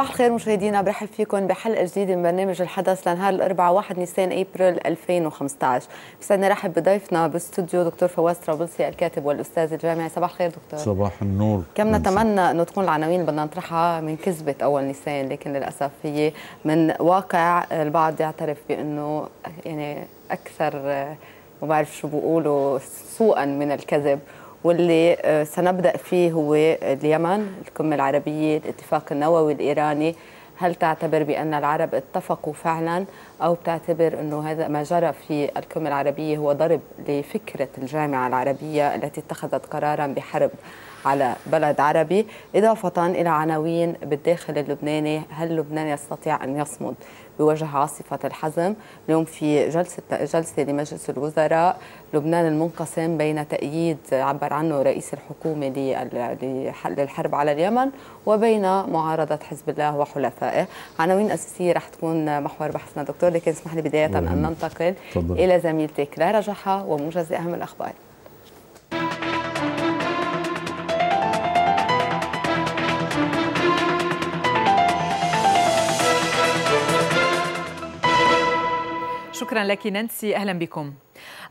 صباح الخير مشاهدينا برحب فيكم بحلقه جديده من برنامج الحدث لنهار الاربعاء 1 نيسان ابريل 2015 بسعدني نرحب بضيفنا بالاستوديو دكتور فواز طرابلسي الكاتب والاستاذ الجامعي صباح الخير دكتور صباح النور كم نتمنى انه تكون العناوين اللي بدنا نطرحها من كذبه اول نيسان لكن للاسف هي من واقع البعض يعترف بانه يعني اكثر آه، ما بعرف شو بيقولوا سوءا من الكذب واللي آه، سنبدا فيه هو اليمن القمه العربيه الاتفاق النووي الايراني هل تعتبر بان العرب اتفقوا فعلا او بتعتبر انه هذا ما جرى في القمه العربيه هو ضرب لفكره الجامعه العربيه التي اتخذت قرارا بحرب على بلد عربي اضافه الى عناوين بالداخل اللبناني هل لبنان يستطيع ان يصمد بوجه عاصفة الحزم اليوم في جلسة جلسة لمجلس الوزراء لبنان المنقسم بين تأييد عبر عنه رئيس الحكومة للحرب على اليمن وبين معارضة حزب الله وحلفائه عناوين أساسية رح تكون محور بحثنا دكتور لكن اسمح لي بداية نعم. أن ننتقل إلى زميلتي كلارا جحا وموجز أهم الأخبار شكرا لك نانسي أهلا بكم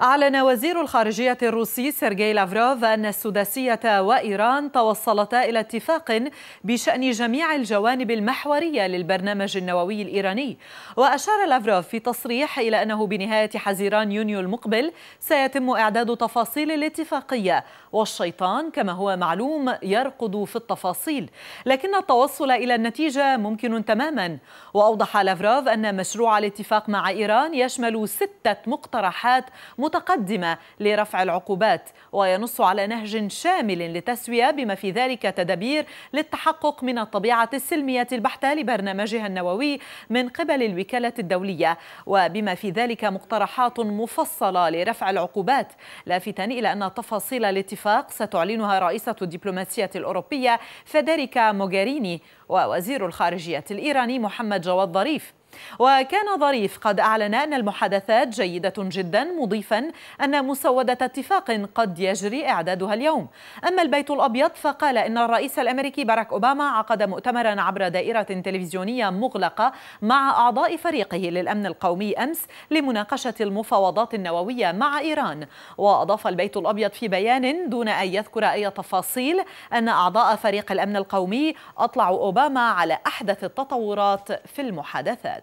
أعلن وزير الخارجية الروسي سيرجي لافروف أن السداسية وإيران توصلتا إلى اتفاق بشأن جميع الجوانب المحورية للبرنامج النووي الإيراني وأشار لافروف في تصريح إلى أنه بنهاية حزيران يونيو المقبل سيتم إعداد تفاصيل الاتفاقية والشيطان كما هو معلوم يرقد في التفاصيل لكن التوصل إلى النتيجة ممكن تماما وأوضح لافروف أن مشروع الاتفاق مع إيران يشمل ستة مقترحات متقدمة لرفع العقوبات وينص على نهج شامل لتسوية بما في ذلك تدابير للتحقق من الطبيعة السلمية البحتة لبرنامجها النووي من قبل الوكالة الدولية وبما في ذلك مقترحات مفصلة لرفع العقوبات لافتا إلى أن تفاصيل الاتفاق ستعلنها رئيسة الدبلوماسية الأوروبية فدريكا موغريني ووزير الخارجية الإيراني محمد جواد ظريف وكان ظريف قد أعلن أن المحادثات جيدة جدا مضيفا أن مسودة اتفاق قد يجري إعدادها اليوم أما البيت الأبيض فقال إن الرئيس الأمريكي باراك أوباما عقد مؤتمرا عبر دائرة تلفزيونية مغلقة مع أعضاء فريقه للأمن القومي أمس لمناقشة المفاوضات النووية مع إيران وأضاف البيت الأبيض في بيان دون أن يذكر أي تفاصيل أن أعضاء فريق الأمن القومي أطلعوا أوباما على أحدث التطورات في المحادثات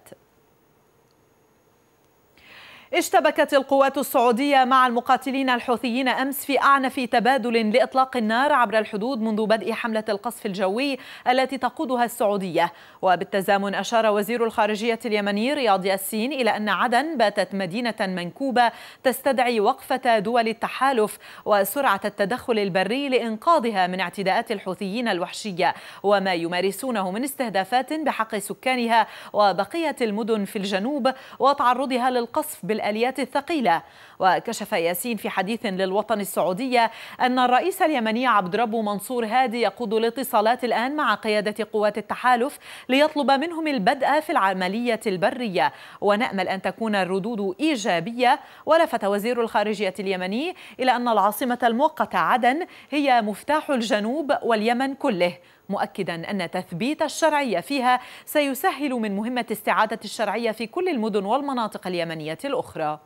اشتبكت القوات السعودية مع المقاتلين الحوثيين أمس في أعنف تبادل لإطلاق النار عبر الحدود منذ بدء حملة القصف الجوي التي تقودها السعودية وبالتزامن أشار وزير الخارجية اليمني رياض ياسين إلى أن عدن باتت مدينة منكوبة تستدعي وقفة دول التحالف وسرعة التدخل البري لإنقاذها من اعتداءات الحوثيين الوحشية وما يمارسونه من استهدافات بحق سكانها وبقية المدن في الجنوب وتعرضها للقصف بال الآليات الثقيلة وكشف ياسين في حديث للوطن السعودية أن الرئيس اليمني عبد رب منصور هادي يقود الاتصالات الآن مع قيادة قوات التحالف ليطلب منهم البدء في العملية البرية ونأمل أن تكون الردود إيجابية ولفت وزير الخارجية اليمني إلى أن العاصمة المؤقتة عدن هي مفتاح الجنوب واليمن كله مؤكدا أن تثبيت الشرعية فيها سيسهل من مهمة استعادة الشرعية في كل المدن والمناطق اليمنية الأخرى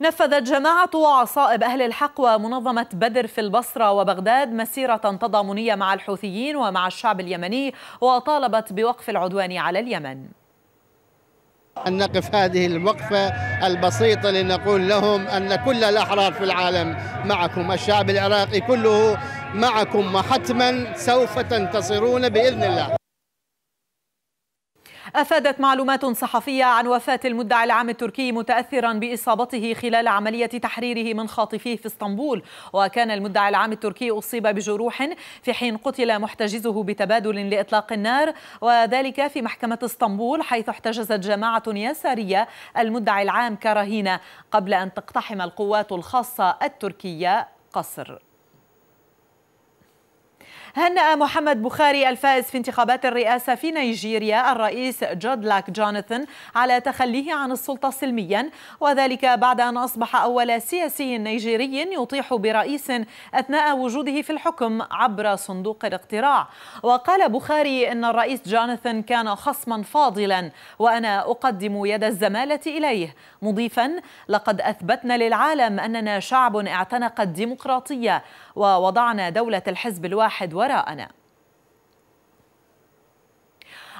نفذت جماعة وعصائب أهل الحق ومنظمة بدر في البصرة وبغداد مسيرة تضامنية مع الحوثيين ومع الشعب اليمني وطالبت بوقف العدوان على اليمن أن نقف هذه الوقفة البسيطة لنقول لهم أن كل الأحرار في العالم معكم الشعب العراقي كله معكم وحتما سوف تنتصرون بإذن الله أفادت معلومات صحفية عن وفاة المدعي العام التركي متأثرا بإصابته خلال عملية تحريره من خاطفيه في اسطنبول وكان المدعي العام التركي أصيب بجروح في حين قتل محتجزه بتبادل لإطلاق النار وذلك في محكمة اسطنبول حيث احتجزت جماعة يسارية المدعي العام كرهينة قبل أن تقتحم القوات الخاصة التركية قصر هنأ محمد بخاري الفائز في انتخابات الرئاسة في نيجيريا الرئيس جودلاك جوناثان على تخليه عن السلطة سلميا وذلك بعد أن أصبح أول سياسي نيجيري يطيح برئيس أثناء وجوده في الحكم عبر صندوق الاقتراع وقال بخاري أن الرئيس جوناثان كان خصما فاضلا وأنا أقدم يد الزمالة إليه مضيفا لقد أثبتنا للعالم أننا شعب اعتنق الديمقراطية ووضعنا دولة الحزب الواحد وراءنا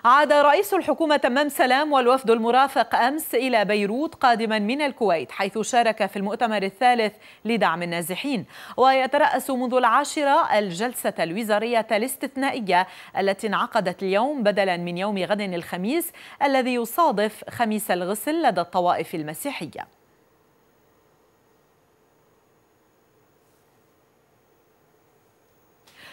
عاد رئيس الحكومة تمام سلام والوفد المرافق أمس إلى بيروت قادما من الكويت حيث شارك في المؤتمر الثالث لدعم النازحين ويترأس منذ العاشرة الجلسة الوزارية الاستثنائية التي انعقدت اليوم بدلا من يوم غد الخميس الذي يصادف خميس الغسل لدى الطوائف المسيحيه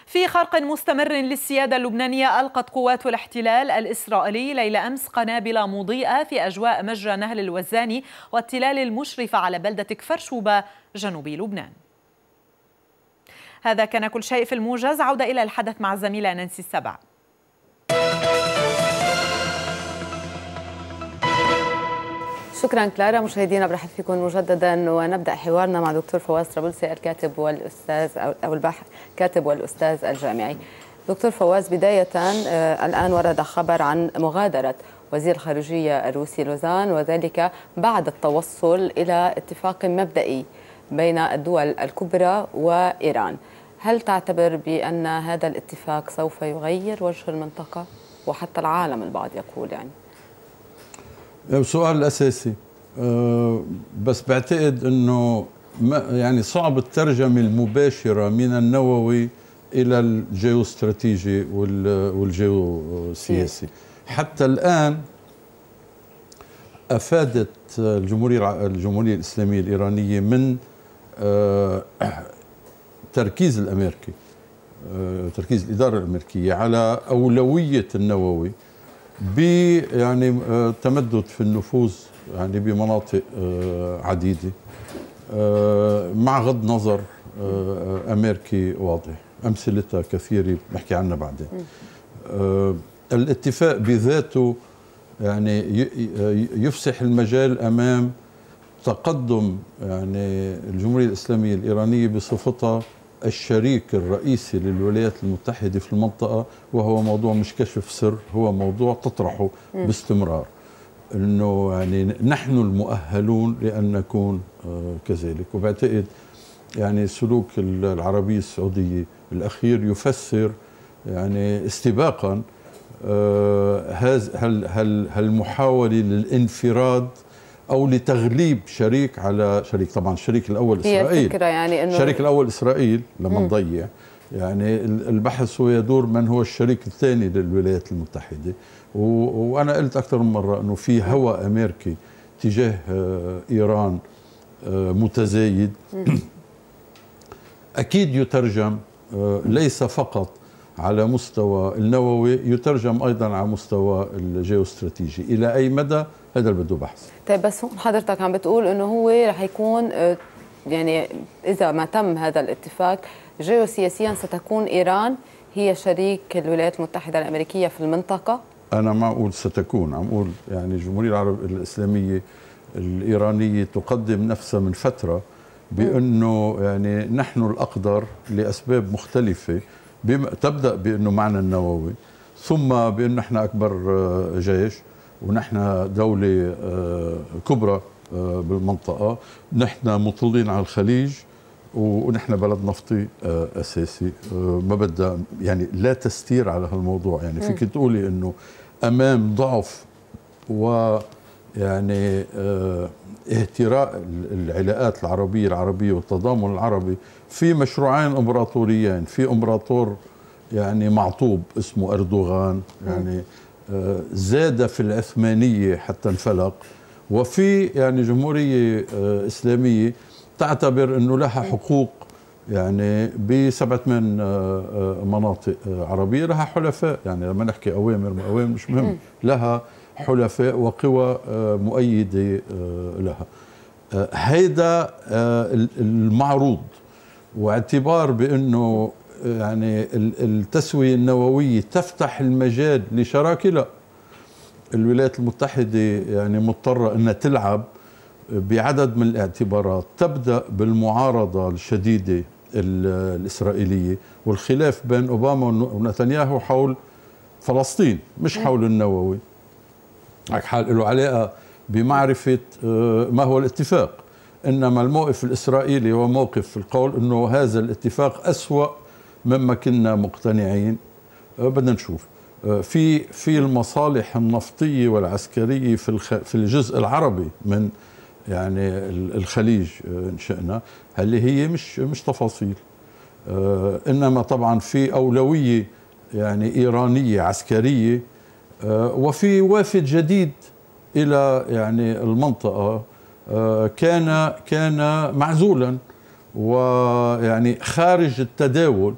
في خرق مستمر للسيادة اللبنانية ألقت قوات الاحتلال الإسرائيلي ليلة أمس قنابل مضيئة في أجواء مجرى نهر الوزاني والتلال المشرفة على بلدة كفرشوبة جنوب لبنان هذا كان كل شيء في الموجز عودة إلى الحدث مع الزميلة نانسي السبع شكرا كلارا مشاهدينا برحب فيكم مجددا ونبدا حوارنا مع دكتور فواز طرابلسي الكاتب والاستاذ او الباحث كاتب والاستاذ الجامعي دكتور فواز بدايه آه، الان ورد خبر عن مغادره وزير الخارجيه الروسي لوزان وذلك بعد التوصل الى اتفاق مبدئي بين الدول الكبرى وايران هل تعتبر بان هذا الاتفاق سوف يغير وجه المنطقه وحتى العالم البعض يقول يعني السؤال آه، الاساسي آه، بس بعتقد انه يعني صعب الترجمه المباشره من النووي الى الجيوستراتيجي والجيوسياسي إيه. حتى الان افادت الجمهوريه الجمهوريه الاسلاميه الايرانيه من آه، تركيز الامريكي تركيز الاداره الامريكيه على اولويه النووي ب يعني آه، تمدد في النفوذ يعني بمناطق آه، عديده آه، مع غض نظر امريكي واضح امثلتها كثيره بنحكي عنها بعدين الاتفاق بذاته يعني يفسح المجال امام تقدم يعني الجمهوريه الاسلاميه الايرانيه بصفتها الشريك الرئيسي للولايات المتحدة في المنطقة وهو موضوع مش كشف سر هو موضوع تطرحه باستمرار أنه يعني نحن المؤهلون لأن نكون آه، كذلك وبعتقد يعني سلوك العربية السعودية الأخير يفسر يعني استباقا هالمحاولة آه، للانفراد او لتغليب شريك على شريك طبعا الشريك الاول اسرائيل الفكره يعني انه الشريك الاول اسرائيل لما نضيع يعني البحث هو يدور من هو الشريك الثاني للولايات المتحده وانا قلت اكثر من مره انه في هوى امريكي تجاه آه، ايران آه، متزايد اكيد يترجم آه، ليس فقط على مستوى النووي يترجم ايضا على مستوى الجيوستراتيجي الى اي مدى هذا اللي بده بحث طيب بس حضرتك عم بتقول انه هو رح يكون آه، يعني اذا ما تم هذا الاتفاق جيوسياسيا ستكون ايران هي شريك الولايات المتحده الامريكيه في المنطقه انا ما اقول ستكون عم اقول يعني الجمهوريه العربيه الاسلاميه الايرانيه تقدم نفسها من فتره بانه يعني نحن الاقدر لاسباب مختلفه تبدا بانه معنا النووي ثم بانه نحن اكبر آه، جيش ونحن دوله آه، كبرى آه، بالمنطقه نحن مطلين على الخليج ونحن بلد نفطي اساسي ما بدها يعني لا تستير على هالموضوع يعني فيك تقولي انه امام ضعف و يعني آه، اهتراء العلاقات العربية العربية والتضامن العربي في مشروعين امبراطوريين في امبراطور يعني معطوب اسمه أردوغان يعني آه، زاد في العثمانية حتى انفلق وفي يعني جمهورية آه، إسلامية تعتبر أنه لها حقوق يعني بسبعة من مناطق عربية لها حلفاء يعني لما نحكي أوامر ما أوامر مش مهم لها حلفاء وقوى آه، مؤيدة آه، لها آه، هيدا المعروض واعتبار بأنه يعني التسوية النووية تفتح المجال لشراكة لا الولايات المتحدة يعني مضطرة أنها تلعب بعدد من الاعتبارات تبدأ بالمعارضة الشديدة الإسرائيلية والخلاف بين أوباما ونتنياهو حول فلسطين مش نعم. حول النووي حال له علاقة بمعرفة آه، ما هو الاتفاق إنما الموقف الإسرائيلي وموقف القول أنه هذا الاتفاق أسوأ مما كنا مقتنعين آه، بدنا نشوف آه، في في المصالح النفطيه والعسكريه في في الجزء العربي من يعني الخليج ان شئنا اللي هي مش مش تفاصيل انما طبعا في اولويه يعني ايرانيه عسكريه آه، وفي وافد جديد الى يعني المنطقه آه، كان كان معزولا ويعني خارج التداول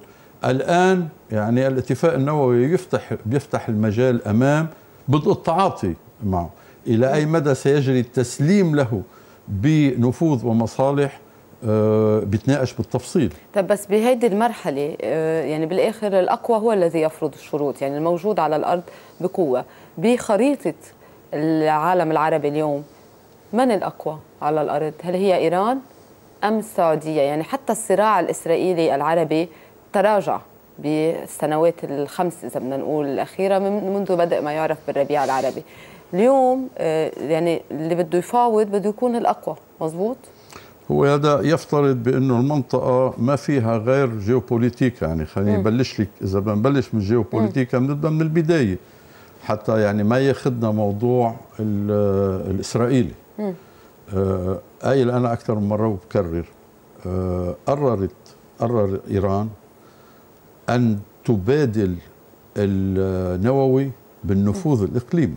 الان يعني الاتفاق النووي يفتح بيفتح المجال امام بدء التعاطي معه الى اي مدى سيجري التسليم له بنفوذ ومصالح آه، بتناقش بالتفصيل طب بس بهيدي المرحلة آه، يعني بالآخر الأقوى هو الذي يفرض الشروط يعني الموجود على الأرض بقوة بخريطة العالم العربي اليوم من الأقوى على الأرض هل هي إيران أم السعودية يعني حتى الصراع الإسرائيلي العربي تراجع بالسنوات الخمس إذا بدنا نقول الأخيرة منذ بدء ما يعرف بالربيع العربي اليوم آه، يعني اللي بده يفاوض بده يكون الأقوى مظبوط؟ هو هذا يفترض بانه المنطقه ما فيها غير جيوبوليتيكا يعني خليني نبلش لك اذا بدنا نبلش من جيوبوليتيكا بنبدا من البدايه حتى يعني ما ياخذنا موضوع آه، الاسرائيلي آه قايل انا اكثر من مره وبكرر آه قررت قرر ايران ان تبادل النووي بالنفوذ الاقليمي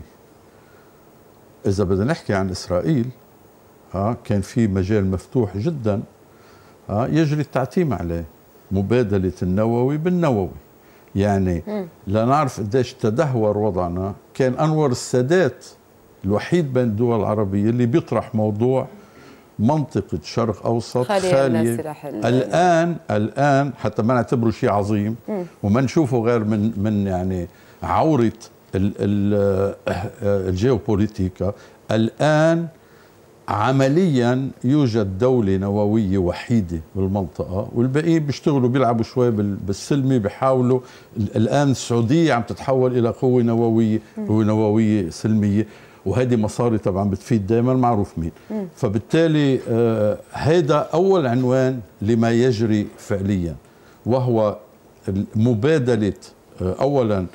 اذا بدنا نحكي عن اسرائيل كان في مجال مفتوح جدا يجري التعتيم عليه مبادلة النووي بالنووي يعني لا لنعرف قديش تدهور وضعنا كان أنور السادات الوحيد بين الدول العربية اللي بيطرح موضوع منطقة شرق أوسط خالية, الآن الآن حتى ما نعتبره شيء عظيم وما نشوفه غير من من يعني عورة آه، آه، الجيوبوليتيكا الآن عمليا يوجد دولة نووية وحيدة بالمنطقة والباقيين بيشتغلوا بيلعبوا شوي بالسلمة بيحاولوا الآن السعودية عم تتحول إلى قوة نووية قوة نووية سلمية وهذه مصاري طبعا بتفيد دائما معروف مين فبالتالي آه هذا أول عنوان لما يجري فعليا وهو مبادلة آه أولا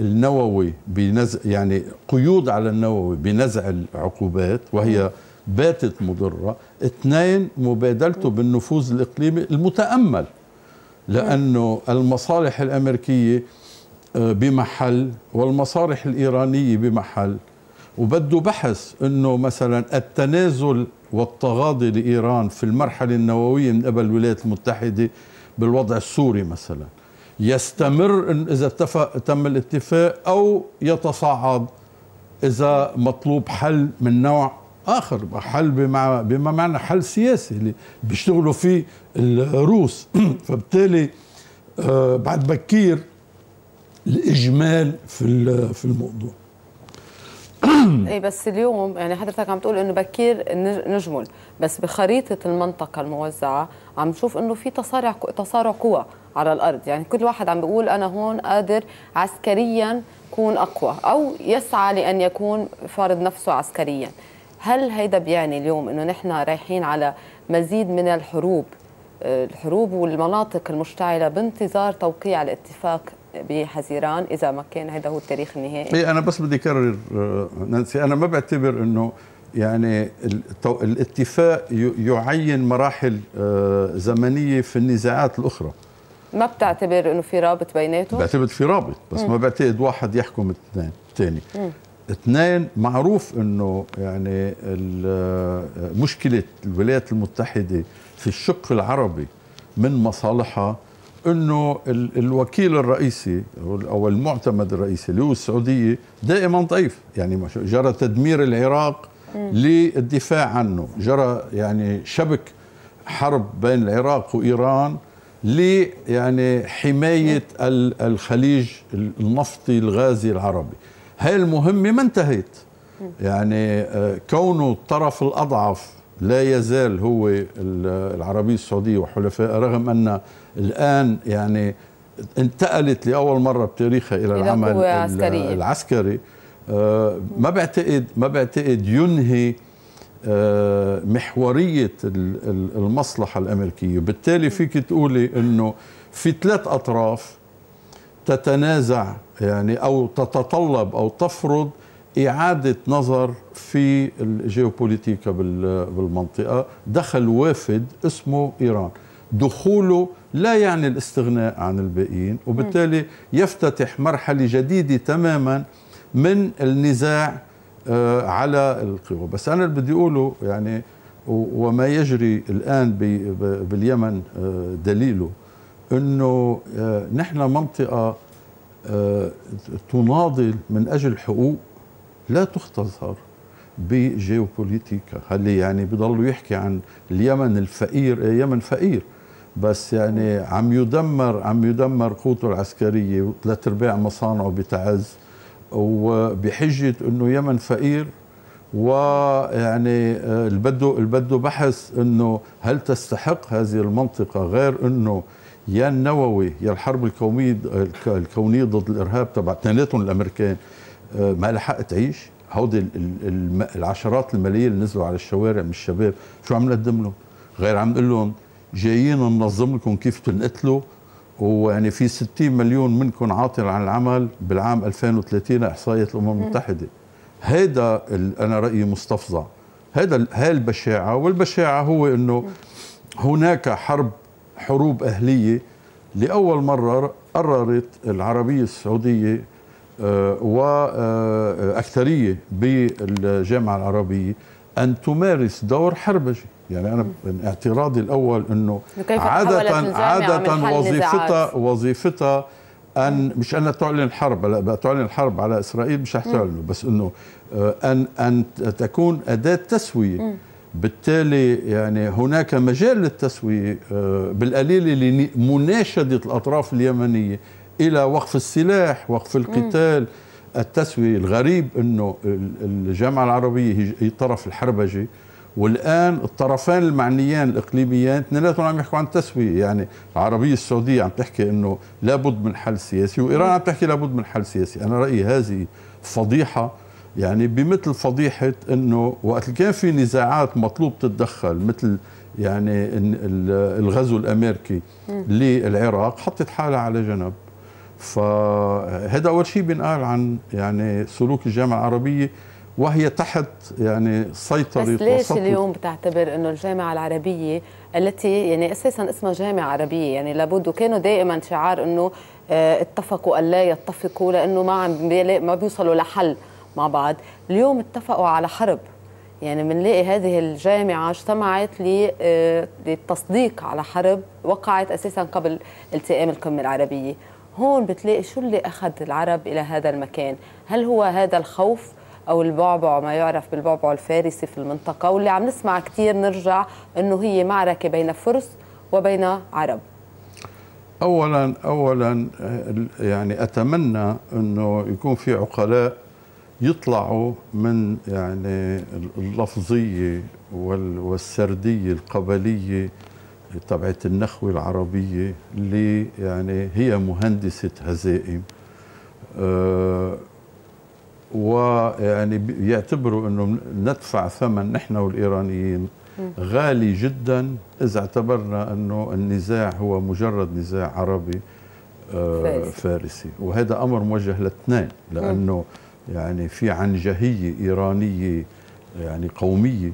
النووي بنزع يعني قيود على النووي بنزع العقوبات وهي مم. باتت مضرة اثنين مبادلته بالنفوذ الإقليمي المتأمل لأنه المصالح الأمريكية آه، بمحل والمصالح الإيرانية بمحل وبده بحث أنه مثلا التنازل والتغاضي لإيران في المرحلة النووية من قبل الولايات المتحدة بالوضع السوري مثلا يستمر إن إذا اتفق تم الاتفاق أو يتصاعد إذا مطلوب حل من نوع اخر حل بما, بما معنى حل سياسي اللي بيشتغلوا فيه الروس فبالتالي آه، بعد بكير الاجمال في في الموضوع اي بس اليوم يعني حضرتك عم تقول انه بكير نجمل بس بخريطه المنطقه الموزعه عم نشوف انه في تصارع تصارع قوى على الارض يعني كل واحد عم بيقول انا هون قادر عسكريا كون اقوى او يسعى لان يكون فارض نفسه عسكريا هل هيدا بيعني اليوم انه نحن رايحين على مزيد من الحروب آه، الحروب والمناطق المشتعله بانتظار توقيع الاتفاق بحزيران اذا ما كان هذا هو التاريخ النهائي إيه انا بس بدي اكرر آه، نانسي انا ما بعتبر انه يعني الاتفاق يعين مراحل آه، زمنيه في النزاعات الاخرى ما بتعتبر انه في رابط بيناتهم؟ بعتبر في رابط بس م. ما بعتقد واحد يحكم الثاني اثنين معروف انه يعني مشكله الولايات المتحده في الشق العربي من مصالحها انه الوكيل الرئيسي او المعتمد الرئيسي اللي هو السعوديه دائما ضعيف يعني جرى تدمير العراق للدفاع عنه جرى يعني شبك حرب بين العراق وايران ل يعني حمايه الخليج النفطي الغازي العربي هاي المهمة ما انتهت يعني آه، كونه الطرف الأضعف لا يزال هو العربية السعودية وحلفائها رغم أن الآن يعني انتقلت لأول مرة بتاريخها إلى, العمل العسكري آه، ما بعتقد ما بعتقد ينهي آه، محورية المصلحة الأمريكية بالتالي فيك تقولي أنه في ثلاث أطراف تتنازع يعني أو تتطلب أو تفرض إعادة نظر في الجيوبوليتيكا بالمنطقة دخل وافد اسمه إيران دخوله لا يعني الاستغناء عن الباقيين وبالتالي يفتتح مرحلة جديدة تماما من النزاع آه، على القوى بس أنا اللي بدي أقوله يعني وما يجري الآن باليمن آه، دليله انه آه، نحن منطقه آه، تناضل من اجل حقوق لا تختصر بجيوبوليتيكا اللي يعني بضلوا يحكي عن اليمن الفقير آه، يمن فقير بس يعني عم يدمر عم يدمر قوته العسكريه وثلاث ارباع مصانعه بتعز وبحجه انه يمن فقير ويعني البدو البدو بحث انه هل تستحق هذه المنطقه غير انه يا النووي يا الحرب الكونية الكونية ضد الإرهاب تبع اثنيناتهم الأمريكان آه، ما لها حق تعيش هودي العشرات الملايين اللي نزلوا على الشوارع من الشباب شو عم نقدم لهم غير عم نقول لهم جايين ننظم لكم كيف تنقتلوا ويعني في 60 مليون منكم عاطل عن العمل بالعام 2030 احصائيه الامم المتحده هيدا انا رايي مستفزع هذا هاي البشاعه والبشاعه هو انه هناك حرب حروب أهلية لأول مرة قررت العربية السعودية آه، وأكثرية آه، بالجامعة العربية أن تمارس دور حربجي يعني أنا اعتراضي الأول أنه عادة عادة وظيفتها وظيفتها أن مش أنها تعلن حرب لا بقى تعلن حرب على إسرائيل مش رح بس أنه آه، أن أن تكون أداة تسوية بالتالي يعني هناك مجال للتسوية آه، بالقليل لمناشدة الأطراف اليمنية إلى وقف السلاح وقف القتال التسوية الغريب أنه الجامعة العربية هي طرف الحربجي والآن الطرفان المعنيان الإقليميان اثنيناتهم عم يحكوا عن التسوية يعني العربية السعودية عم تحكي أنه لابد من حل سياسي وإيران عم تحكي لابد من حل سياسي أنا رأيي هذه فضيحة يعني بمثل فضيحه انه وقت كان في نزاعات مطلوب تتدخل مثل يعني الغزو الامريكي للعراق حطت حالها على جنب فهذا اول شيء بينقال عن يعني سلوك الجامعه العربيه وهي تحت يعني سيطرة بس ليش اليوم بتعتبر انه الجامعة العربية التي يعني اساسا اسمها جامعة عربية يعني لابد وكانوا دائما شعار انه آه، اتفقوا الا يتفقوا لانه ما عم ما بيوصلوا لحل مع بعض اليوم اتفقوا على حرب يعني بنلاقي هذه الجامعة اجتمعت آه، للتصديق على حرب وقعت أساسا قبل التئام القمة العربية هون بتلاقي شو اللي أخذ العرب إلى هذا المكان هل هو هذا الخوف أو البعبع ما يعرف بالبعبع الفارسي في المنطقة واللي عم نسمع كثير نرجع أنه هي معركة بين فرس وبين عرب أولا أولا آه، يعني أتمنى أنه يكون في عقلاء يطلعوا من يعني اللفظيه والسرديه القبليه تبعت النخوة العربية اللي يعني هي مهندسة هزائم أه ويعني يعتبروا انه ندفع ثمن نحن والايرانيين غالي جدا اذا اعتبرنا انه النزاع هو مجرد نزاع عربي أه فارسي وهذا امر موجه لاثنين لانه م. يعني في عنجهية إيرانية يعني قومية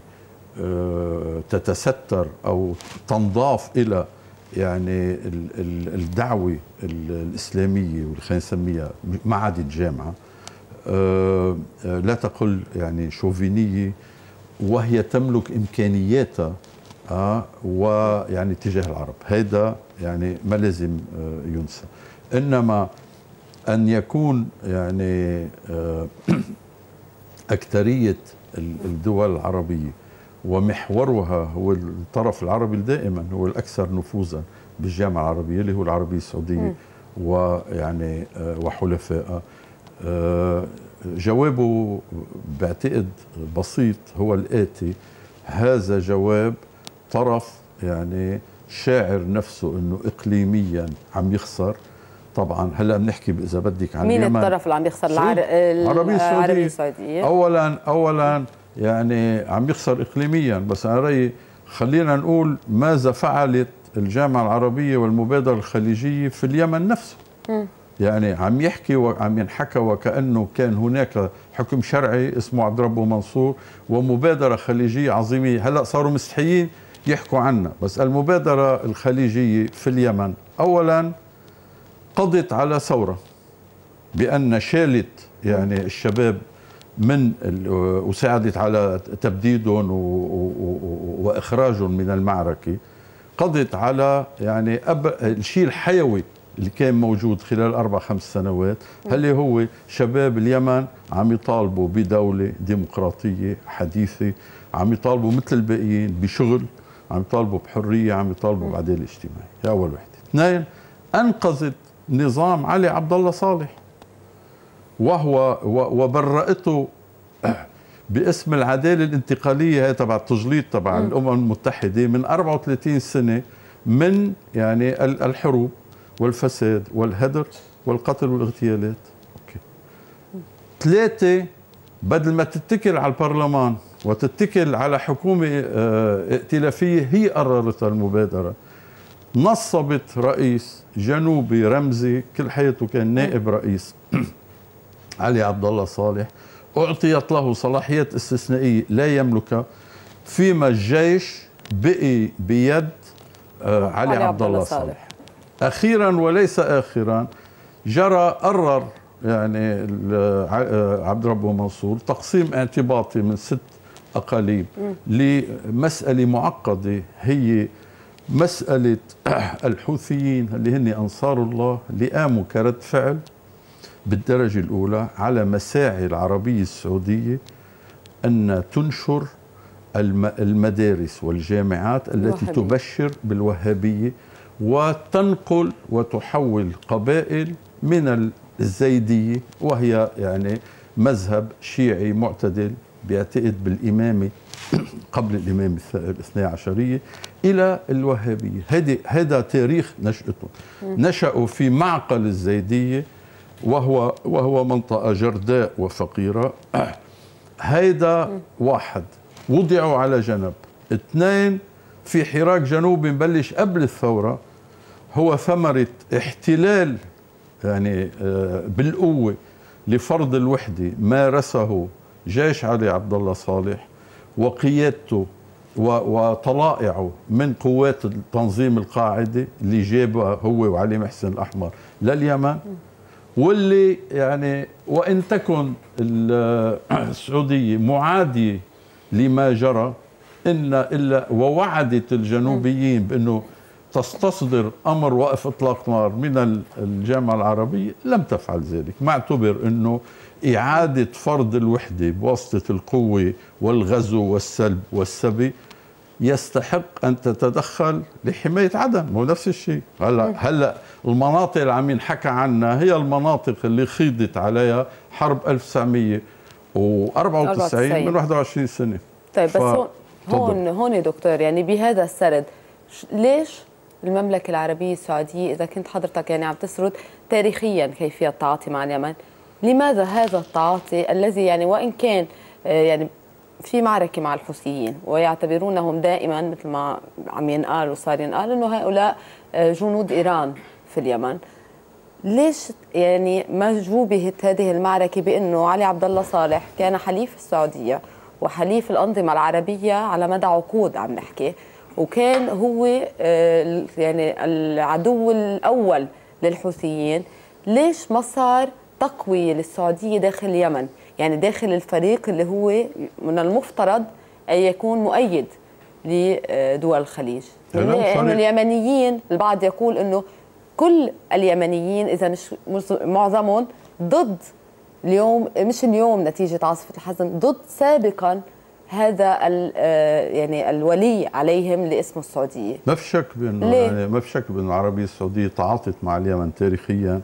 آه، تتستر أو تنضاف إلى يعني الدعوة الإسلامية واللي خلينا نسميها ما عادت جامعة آه، لا تقل يعني شوفينية وهي تملك إمكانياتها آه ويعني تجاه العرب هذا يعني ما لازم آه، ينسى إنما أن يكون يعني آه، أكثرية الدول العربية ومحورها هو الطرف العربي دائما هو الأكثر نفوذا بالجامعة العربية اللي هو العربية السعودية ويعني آه، وحلفائها آه، جوابه بعتقد بسيط هو الآتي هذا جواب طرف يعني شاعر نفسه أنه إقليميا عم يخسر طبعا هلا بنحكي اذا بدك عن مين اليمن. الطرف اللي عم يخسر العربيه السعوديه السعوديه اولا اولا يعني عم يخسر اقليميا بس انا رايي خلينا نقول ماذا فعلت الجامعه العربيه والمبادره الخليجيه في اليمن نفسه م. يعني عم يحكي وعم ينحكى وكانه كان هناك حكم شرعي اسمه عبد ربه منصور ومبادره خليجيه عظيمه هلا صاروا مستحيين يحكوا عنا بس المبادره الخليجيه في اليمن اولا قضت على ثورة بأن شالت يعني الشباب من وساعدت على تبديدهم واخراجهم من المعركه قضت على يعني الشيء الحيوي اللي كان موجود خلال اربع خمس سنوات اللي هو شباب اليمن عم يطالبوا بدوله ديمقراطيه حديثه عم يطالبوا مثل الباقيين بشغل عم يطالبوا بحريه عم يطالبوا بعداله اجتماعيه هي اول وحده اثنين انقذت نظام علي عبد الله صالح وهو وبرأته باسم العدالة الانتقالية هي تبع التجليد تبع الأمم المتحدة من 34 سنة من يعني الحروب والفساد والهدر والقتل والاغتيالات أوكي. ثلاثة بدل ما تتكل على البرلمان وتتكل على حكومة آه، ائتلافية هي قررت المبادرة نصبت رئيس جنوبي رمزي كل حياته كان نائب رئيس علي عبد الله صالح اعطيت له صلاحيات استثنائيه لا يملكها فيما الجيش بقي بيد آه، علي, علي عبد الله صالح. صالح اخيرا وليس اخرا جرى قرر يعني آه، عبد ربه منصور تقسيم اعتباطي من ست اقاليم لمساله معقده هي مسألة الحوثيين اللي هن أنصار الله اللي قاموا كرد فعل بالدرجة الأولى على مساعي العربية السعودية أن تنشر المدارس والجامعات التي وحبي. تبشر بالوهابية وتنقل وتحول قبائل من الزيدية وهي يعني مذهب شيعي معتدل بيعتقد بالإمامة قبل الإمام الثاني عشرية الى الوهابيه هذا هذا تاريخ نشاتهم نشأوا في معقل الزيديه وهو وهو منطقه جرداء وفقيره هيدا واحد وضعوا على جنب اثنين في حراك جنوبي مبلش قبل الثوره هو ثمره احتلال يعني آه، بالقوه لفرض الوحده مارسه جيش علي عبد الله صالح وقيادته وطلائعه من قوات تنظيم القاعده اللي جابها هو وعلي محسن الاحمر لليمن واللي يعني وان تكن السعوديه معاديه لما جرى إن الا ووعدت الجنوبيين بانه تستصدر امر وقف اطلاق نار من الجامعه العربيه لم تفعل ذلك ما اعتبر انه إعادة فرض الوحدة بواسطة القوة والغزو والسلب والسبي يستحق أن تتدخل لحماية عدن هو نفس الشيء هلا هلا المناطق اللي عم ينحكى عنها هي المناطق اللي خيضت عليها حرب 1994 من 21 سنة طيب بس هون هون هون دكتور يعني بهذا السرد ليش المملكة العربية السعودية إذا كنت حضرتك يعني عم تسرد تاريخيا كيفية التعاطي مع اليمن لماذا هذا التعاطي الذي يعني وان كان آه، يعني في معركه مع الحوثيين ويعتبرونهم دائما مثل ما عم ينقال وصار ينقال انه هؤلاء آه، جنود ايران في اليمن ليش يعني ما جوبهت هذه المعركه بانه علي عبد الله صالح كان حليف السعوديه وحليف الانظمه العربيه على مدى عقود عم نحكي وكان هو آه، يعني العدو الاول للحوثيين ليش ما صار تقوية للسعودية داخل اليمن يعني داخل الفريق اللي هو من المفترض أن يكون مؤيد لدول الخليج لانه اليمنيين البعض يقول أنه كل اليمنيين إذا مش معظمهم ضد اليوم مش اليوم نتيجة عاصفة الحزم ضد سابقا هذا آه، يعني الولي عليهم اللي اسمه السعودية ما في شك بأنه يعني ما في شك بأنه العربية السعودية تعاطت مع اليمن تاريخيا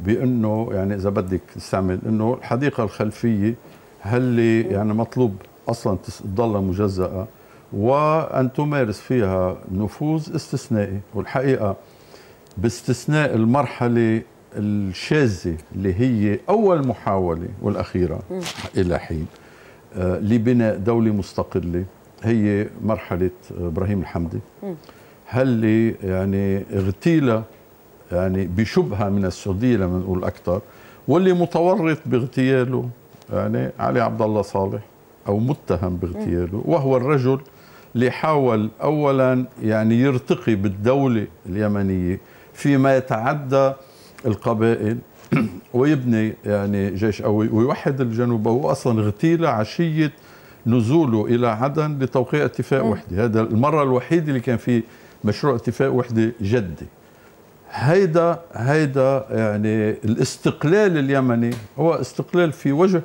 بانه يعني اذا بدك تستعمل انه الحديقه الخلفيه هل يعني مطلوب اصلا تضلها مجزأه وان تمارس فيها نفوذ استثنائي والحقيقه باستثناء المرحله الشاذه اللي هي اول محاوله والاخيره الى حين آه، لبناء دوله مستقله هي مرحله ابراهيم الحمدي هل يعني اغتيل يعني بشبهة من السعودية لما نقول أكثر واللي متورط باغتياله يعني علي عبد الله صالح أو متهم باغتياله وهو الرجل اللي حاول أولا يعني يرتقي بالدولة اليمنية فيما يتعدى القبائل ويبني يعني جيش قوي ويوحد الجنوب هو أصلا اغتيل عشية نزوله إلى عدن لتوقيع اتفاق وحدة هذا المرة الوحيدة اللي كان فيه مشروع اتفاق وحدة جدي هيدا هيدا يعني الاستقلال اليمني هو استقلال في وجه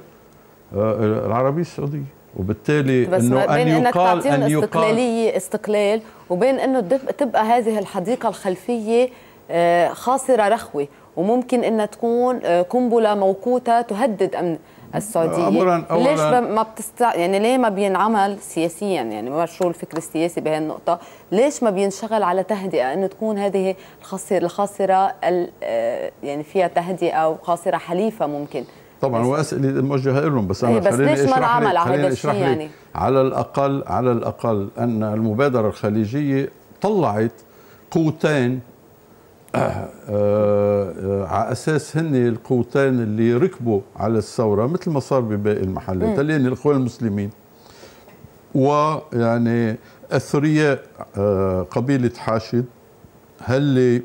آه، العربيه السعوديه وبالتالي بس انه بين ان يقال ان يقال استقلاليه استقلال وبين انه تبقى هذه الحديقه الخلفيه آه، خاصره رخوه وممكن انها تكون آه، قنبله موقوته تهدد امن السعوديه أولاً أولا ليش ما بتست يعني ليه ما بينعمل سياسيا يعني ما شو الفكر السياسي بهي النقطه ليش ما بينشغل على تهدئه انه تكون هذه الخاصره الخاسره يعني فيها تهدئه خاسره حليفه ممكن طبعا هو اسئله موجهه لهم بس انا إيه، بس ليش ما انعمل على هذا الشيء يعني على الاقل على الاقل ان المبادره الخليجيه طلعت قوتين آه، آه، آه، على اساس هن القوتين اللي ركبوا على الثوره مثل ما صار بباقي المحلات اللي هن الاخوان المسلمين ويعني اثرياء قبيله حاشد هاللي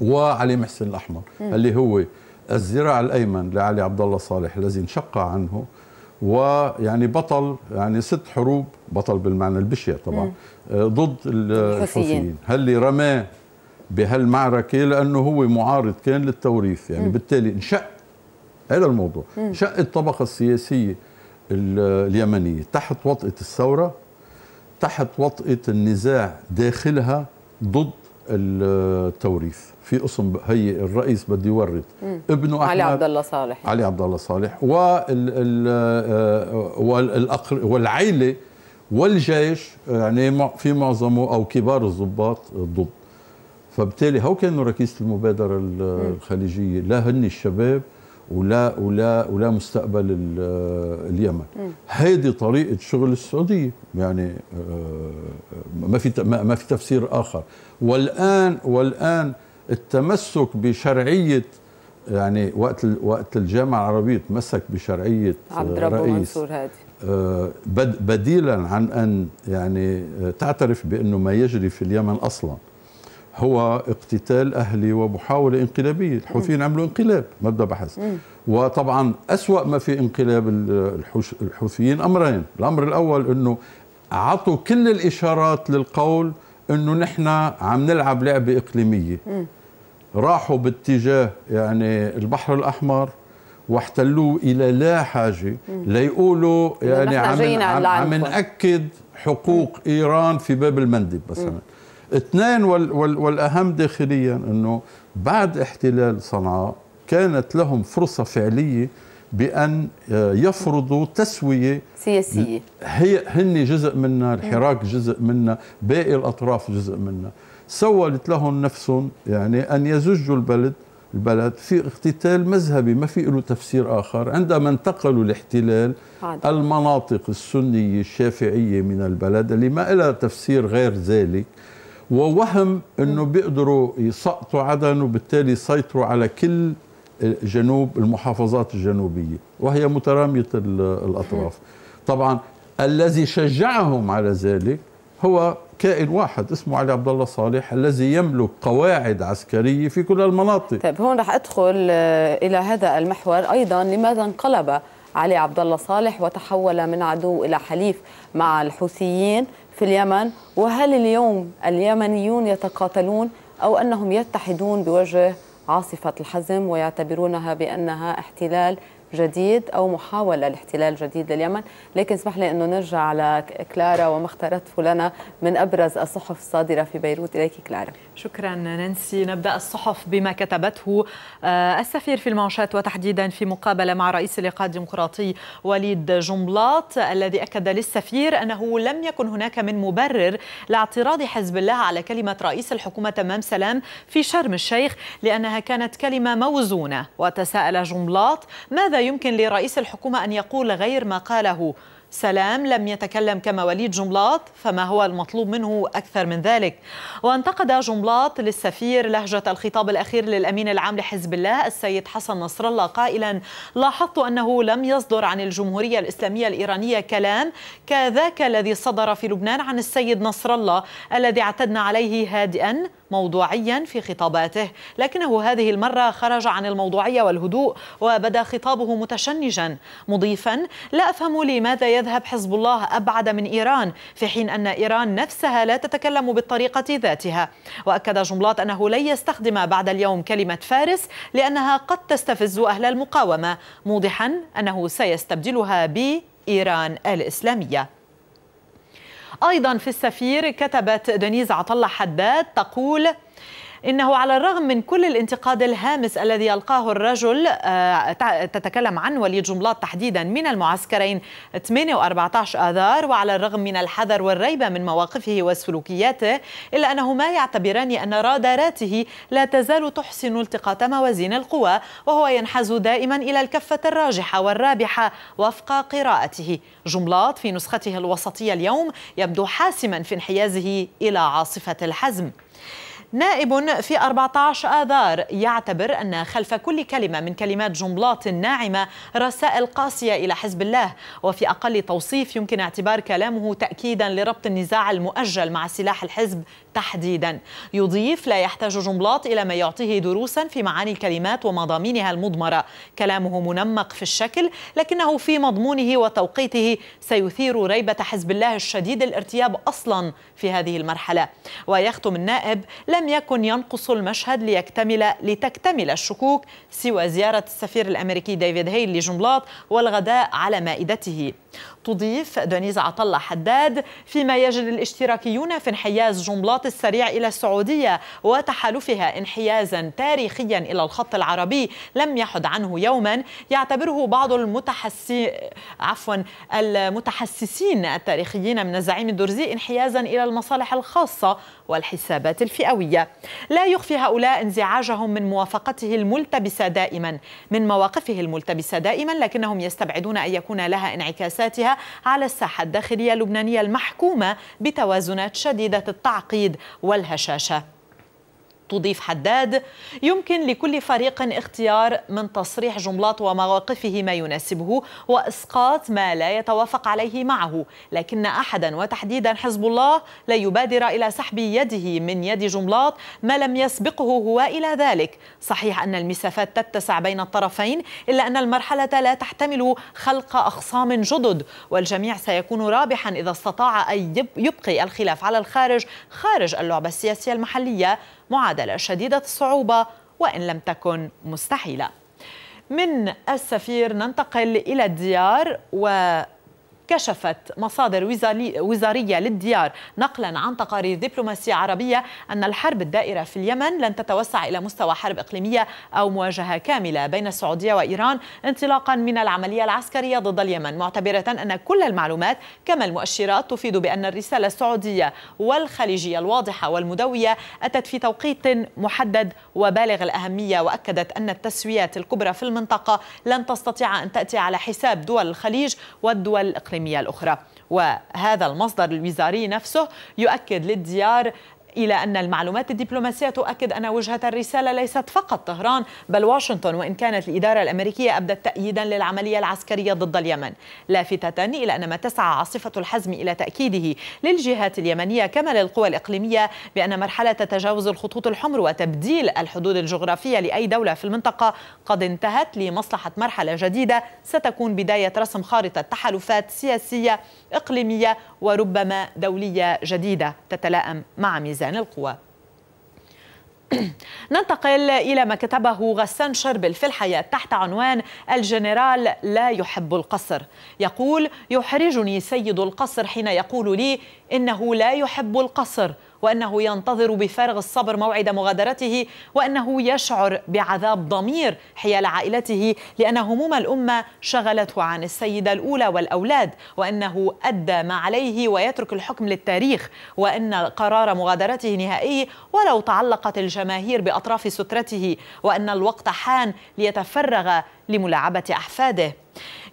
وعلي محسن الاحمر اللي هو الذراع الايمن لعلي عبد الله صالح الذي انشق عنه ويعني بطل يعني ست حروب بطل بالمعنى البشع طبعا ضد الحوثيين هاللي رماه بهالمعركة لأنه هو معارض كان للتوريث يعني م. بالتالي انشق هذا الموضوع انشق الطبقة السياسية اليمنية تحت وطئة الثورة تحت وطئة النزاع داخلها ضد التوريث في قسم هي الرئيس بده يورد ابنه احمد علي عبد الله صالح علي عبد الله صالح آه، والعيله والجيش يعني في معظمه او كبار الضباط ضد فبالتالي هو كانوا ركيزه المبادره الخليجيه لا هن الشباب ولا ولا ولا مستقبل اليمن هيدي طريقه شغل السعوديه يعني آه، آه، ما في ما في تفسير اخر والان والان التمسك بشرعيه يعني وقت وقت الجامعه العربيه تمسك بشرعيه آه، عبد ربه منصور هادي بديلا عن ان يعني تعترف بانه ما يجري في اليمن اصلا هو اقتتال أهلي ومحاولة إنقلابية الحوثيين عملوا انقلاب مبدأ بحث وطبعا أسوأ ما في انقلاب الحوثيين أمرين الأمر الأول أنه عطوا كل الإشارات للقول أنه نحن عم نلعب لعبة إقليمية راحوا باتجاه يعني البحر الأحمر واحتلوه الى لا حاجه ليقولوا يعني عم عم, عم ناكد حقوق ايران في باب المندب مثلا اثنين وال وال والاهم داخليا انه بعد احتلال صنعاء كانت لهم فرصه فعليه بان آه، يفرضوا تسويه سياسيه هي هن جزء منها الحراك جزء منها باقي الاطراف جزء منها سولت لهم نفسهم يعني ان يزجوا البلد البلد في اقتتال مذهبي ما في له تفسير آخر عندما انتقلوا الاحتلال عادة. المناطق السنية الشافعية من البلد اللي ما لها تفسير غير ذلك ووهم انه بيقدروا يسقطوا عدن وبالتالي يسيطروا على كل جنوب المحافظات الجنوبيه وهي متراميه الاطراف طبعا الذي شجعهم على ذلك هو كائن واحد اسمه علي عبد الله صالح الذي يملك قواعد عسكريه في كل المناطق. طيب هون راح ادخل آه، الى هذا المحور ايضا لماذا انقلب علي عبد الله صالح وتحول من عدو الى حليف مع الحوثيين في اليمن وهل اليوم اليمنيون يتقاتلون أو أنهم يتحدون بوجه عاصفة الحزم ويعتبرونها بأنها احتلال جديد او محاوله لاحتلال جديد لليمن، لكن اسمح لي انه نرجع على كلارا وما اخترته لنا من ابرز الصحف الصادره في بيروت، اليك كلارا. شكرا نانسي، نبدا الصحف بما كتبته آه، السفير في المانشات وتحديدا في مقابله مع رئيس اللقاء الديمقراطي وليد جنبلاط الذي اكد للسفير انه لم يكن هناك من مبرر لاعتراض حزب الله على كلمه رئيس الحكومه تمام سلام في شرم الشيخ لانها كانت كلمه موزونه وتساءل جنبلاط ماذا يمكن لرئيس الحكومة أن يقول غير ما قاله سلام لم يتكلم كما وليد جملاط فما هو المطلوب منه أكثر من ذلك وانتقد جملاط للسفير لهجة الخطاب الأخير للأمين العام لحزب الله السيد حسن نصر الله قائلا لاحظت أنه لم يصدر عن الجمهورية الإسلامية الإيرانية كلام كذاك الذي صدر في لبنان عن السيد نصر الله الذي اعتدنا عليه هادئا موضوعيا في خطاباته لكنه هذه المرة خرج عن الموضوعية والهدوء وبدا خطابه متشنجا مضيفا لا أفهم لماذا يذهب يذهب حزب الله أبعد من إيران في حين أن إيران نفسها لا تتكلم بالطريقة ذاتها وأكد جملات أنه لن يستخدم بعد اليوم كلمة فارس لأنها قد تستفز أهل المقاومة موضحا أنه سيستبدلها بإيران الإسلامية أيضا في السفير كتبت دنيز عطلة حداد تقول إنه على الرغم من كل الانتقاد الهامس الذي يلقاه الرجل آه، تتكلم عن وليد جملات تحديدا من المعسكرين 8 و14 آذار وعلى الرغم من الحذر والريبة من مواقفه وسلوكياته إلا أنهما يعتبران أن راداراته لا تزال تحسن التقاط موازين القوى وهو ينحاز دائما إلى الكفة الراجحة والرابحة وفق قراءته جملات في نسخته الوسطية اليوم يبدو حاسما في انحيازه إلى عاصفة الحزم نائب في 14 آذار يعتبر أن خلف كل كلمة من كلمات جملات ناعمة رسائل قاسية إلى حزب الله وفي أقل توصيف يمكن اعتبار كلامه تأكيدا لربط النزاع المؤجل مع سلاح الحزب تحديدا يضيف لا يحتاج جنبلاط إلى ما يعطيه دروسا في معاني الكلمات ومضامينها المضمرة كلامه منمق في الشكل لكنه في مضمونه وتوقيته سيثير ريبة حزب الله الشديد الارتياب أصلا في هذه المرحلة ويختم النائب لم يكن ينقص المشهد ليكتمل لتكتمل الشكوك سوى زيارة السفير الأمريكي ديفيد هيل لجنبلاط والغداء على مائدته تضيف دونيز عطلة حداد فيما يجد الاشتراكيون في انحياز جنبلاط السريع إلى السعودية وتحالفها انحيازا تاريخيا إلى الخط العربي لم يحد عنه يوما يعتبره بعض المتحسي عفوا المتحسسين التاريخيين من الزعيم الدرزي انحيازا إلى المصالح الخاصة والحسابات الفئوية لا يخفي هؤلاء انزعاجهم من موافقته الملتبسة دائما من مواقفه الملتبسة دائما لكنهم يستبعدون أن يكون لها انعكاساتها على الساحة الداخلية اللبنانية المحكومة بتوازنات شديدة التعقيد والهشاشة تضيف حداد يمكن لكل فريق اختيار من تصريح جملات ومواقفه ما يناسبه واسقاط ما لا يتوافق عليه معه لكن احدا وتحديدا حزب الله لا يبادر الى سحب يده من يد جملات ما لم يسبقه هو الى ذلك صحيح ان المسافات تتسع بين الطرفين الا ان المرحله لا تحتمل خلق اخصام جدد والجميع سيكون رابحا اذا استطاع ان يبقي الخلاف على الخارج خارج اللعبه السياسيه المحليه معادلة شديدة الصعوبة وإن لم تكن مستحيلة من السفير ننتقل إلى الديار و كشفت مصادر وزارية للديار نقلا عن تقارير دبلوماسية عربية أن الحرب الدائرة في اليمن لن تتوسع إلى مستوى حرب إقليمية أو مواجهة كاملة بين السعودية وإيران انطلاقا من العملية العسكرية ضد اليمن معتبرة أن كل المعلومات كما المؤشرات تفيد بأن الرسالة السعودية والخليجية الواضحة والمدوية أتت في توقيت محدد وبالغ الأهمية وأكدت أن التسويات الكبرى في المنطقة لن تستطيع أن تأتي على حساب دول الخليج والدول الإقليمية الإقليمية الأخرى وهذا المصدر الوزاري نفسه يؤكد للديار إلى أن المعلومات الدبلوماسية تؤكد أن وجهة الرسالة ليست فقط طهران بل واشنطن وإن كانت الإدارة الأمريكية أبدت تأييدا للعملية العسكرية ضد اليمن لافتة إلى أن ما تسعى عاصفة الحزم إلى تأكيده للجهات اليمنية كما للقوى الإقليمية بأن مرحلة تجاوز الخطوط الحمر وتبديل الحدود الجغرافية لأي دولة في المنطقة قد انتهت لمصلحة مرحلة جديدة ستكون بداية رسم خارطة تحالفات سياسية إقليمية وربما دولية جديدة تتلائم مع ميزان ميزان القوى ننتقل إلى ما كتبه غسان شربل في الحياة تحت عنوان الجنرال لا يحب القصر يقول يحرجني سيد القصر حين يقول لي إنه لا يحب القصر وأنه ينتظر بفارغ الصبر موعد مغادرته وأنه يشعر بعذاب ضمير حيال عائلته لأن هموم الأمة شغلته عن السيدة الأولى والأولاد وأنه أدى ما عليه ويترك الحكم للتاريخ وأن قرار مغادرته نهائي ولو تعلقت الجماهير بأطراف سترته وأن الوقت حان ليتفرغ لملاعبة أحفاده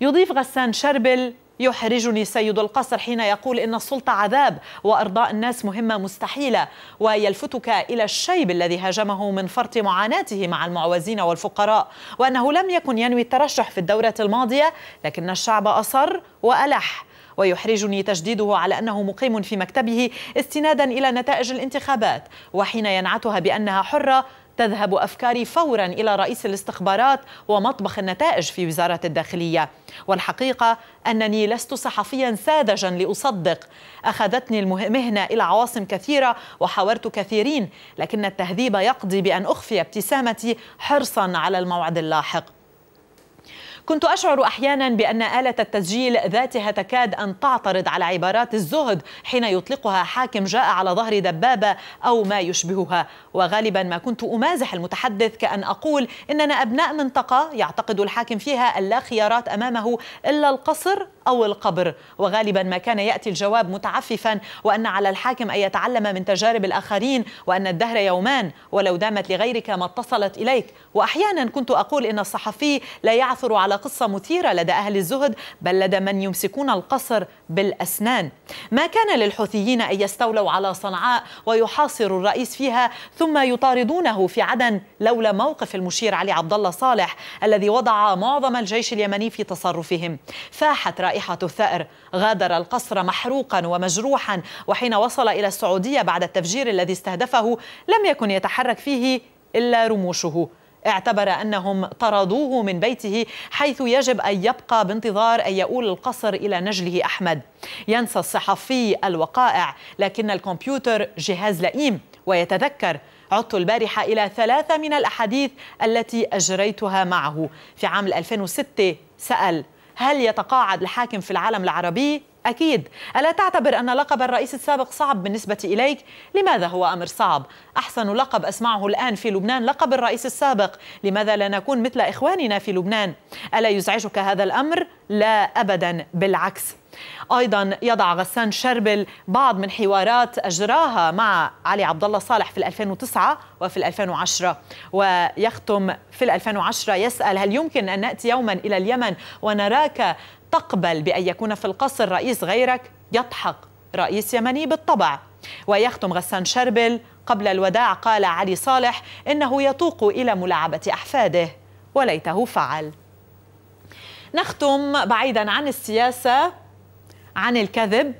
يضيف غسان شربل يحرجني سيد القصر حين يقول إن السلطة عذاب وإرضاء الناس مهمة مستحيلة ويلفتك إلى الشيب الذي هاجمه من فرط معاناته مع المعوزين والفقراء وأنه لم يكن ينوي الترشح في الدورة الماضية لكن الشعب أصر وألح ويحرجني تجديده على أنه مقيم في مكتبه استنادا إلى نتائج الانتخابات وحين ينعتها بأنها حرة تذهب أفكاري فورا إلى رئيس الاستخبارات ومطبخ النتائج في وزارة الداخلية والحقيقة أنني لست صحفيا ساذجا لأصدق أخذتني المهنة إلى عواصم كثيرة وحاورت كثيرين لكن التهذيب يقضي بأن أخفي ابتسامتي حرصا على الموعد اللاحق كنت أشعر أحيانا بأن آلة التسجيل ذاتها تكاد أن تعترض على عبارات الزهد حين يطلقها حاكم جاء على ظهر دبابة أو ما يشبهها وغالبا ما كنت أمازح المتحدث كأن أقول إننا أبناء منطقة يعتقد الحاكم فيها أن لا خيارات أمامه إلا القصر أو القبر وغالبا ما كان يأتي الجواب متعففا وأن على الحاكم أن يتعلم من تجارب الآخرين وأن الدهر يومان ولو دامت لغيرك ما اتصلت إليك وأحيانا كنت أقول إن الصحفي لا يعثر على قصة مثيرة لدى أهل الزهد بل لدى من يمسكون القصر بالأسنان ما كان للحوثيين أن يستولوا على صنعاء ويحاصروا الرئيس فيها ثم يطاردونه في عدن لولا موقف المشير علي عبد الله صالح الذي وضع معظم الجيش اليمني في تصرفهم فاحت رائحة الثأر غادر القصر محروقا ومجروحا وحين وصل إلى السعودية بعد التفجير الذي استهدفه لم يكن يتحرك فيه إلا رموشه اعتبر أنهم طردوه من بيته حيث يجب أن يبقى بانتظار أن يؤول القصر إلى نجله أحمد ينسى الصحفي الوقائع لكن الكمبيوتر جهاز لئيم ويتذكر عدت البارحة إلى ثلاثة من الأحاديث التي أجريتها معه في عام 2006 سأل هل يتقاعد الحاكم في العالم العربي أكيد ألا تعتبر أن لقب الرئيس السابق صعب بالنسبة إليك؟ لماذا هو أمر صعب؟ أحسن لقب أسمعه الآن في لبنان لقب الرئيس السابق لماذا لا نكون مثل إخواننا في لبنان؟ ألا يزعجك هذا الأمر؟ لا أبدا بالعكس ايضا يضع غسان شربل بعض من حوارات اجراها مع علي عبد الله صالح في 2009 وفي 2010 ويختم في 2010 يسال هل يمكن ان ناتي يوما الى اليمن ونراك تقبل بأن يكون في القصر رئيس غيرك يضحك رئيس يمني بالطبع ويختم غسان شربل قبل الوداع قال علي صالح إنه يتوق إلى ملاعبة أحفاده وليته فعل نختم بعيدا عن السياسة عن الكذب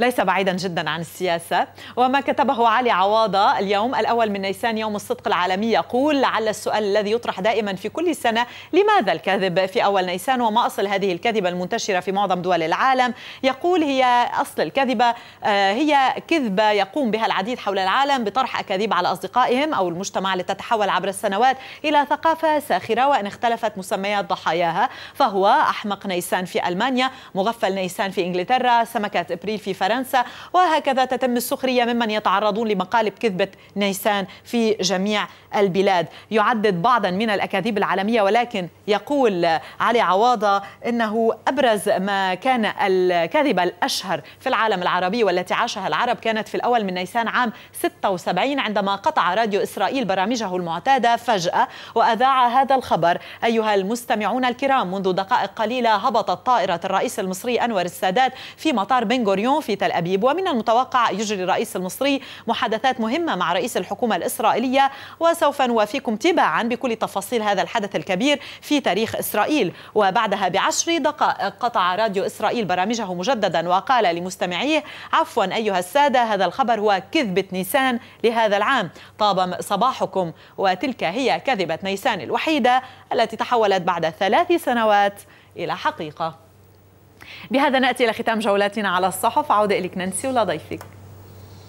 ليس بعيدا جدا عن السياسة وما كتبه علي عواضة اليوم الأول من نيسان يوم الصدق العالمي يقول لعل السؤال الذي يطرح دائما في كل سنة لماذا الكذب في أول نيسان وما أصل هذه الكذبة المنتشرة في معظم دول العالم يقول هي أصل الكذبة آه، هي كذبة يقوم بها العديد حول العالم بطرح أكاذيب على أصدقائهم أو المجتمع لتتحول عبر السنوات إلى ثقافة ساخرة وإن اختلفت مسميات ضحاياها فهو أحمق نيسان في ألمانيا مغفل نيسان في إنجلترا سمكة إبريل في فرنسا فرنسا وهكذا تتم السخرية ممن يتعرضون لمقالب كذبة نيسان في جميع البلاد يعدد بعضا من الأكاذيب العالمية ولكن يقول علي عواضة إنه أبرز ما كان الكذبة الأشهر في العالم العربي والتي عاشها العرب كانت في الأول من نيسان عام 76 عندما قطع راديو إسرائيل برامجه المعتادة فجأة وأذاع هذا الخبر أيها المستمعون الكرام منذ دقائق قليلة هبطت طائرة الرئيس المصري أنور السادات في مطار بن غوريون في تل أبيب ومن المتوقع يجري الرئيس المصري محادثات مهمة مع رئيس الحكومة الإسرائيلية وسوف نوافيكم تباعا بكل تفاصيل هذا الحدث الكبير في تاريخ إسرائيل وبعدها بعشر دقائق قطع راديو إسرائيل برامجه مجددا وقال لمستمعيه عفوا أيها السادة هذا الخبر هو كذبة نيسان لهذا العام طاب صباحكم وتلك هي كذبة نيسان الوحيدة التي تحولت بعد ثلاث سنوات إلى حقيقة بهذا ناتي الى ختام جولاتنا على الصحف عوده اليك نانسي ولضيفك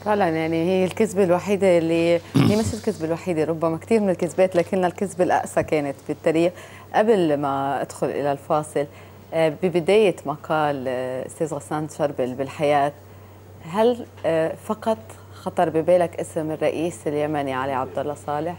فعلا يعني هي الكذبة الوحيدة اللي هي مش الكذبة الوحيدة ربما كثير من الكذبات لكنها الكذبة الأقسى كانت بالتاريخ قبل ما أدخل إلى الفاصل آه، ببداية ما قال آه، أستاذ غسان شربل بالحياة هل آه، فقط خطر ببالك اسم الرئيس اليمني علي عبد الله صالح؟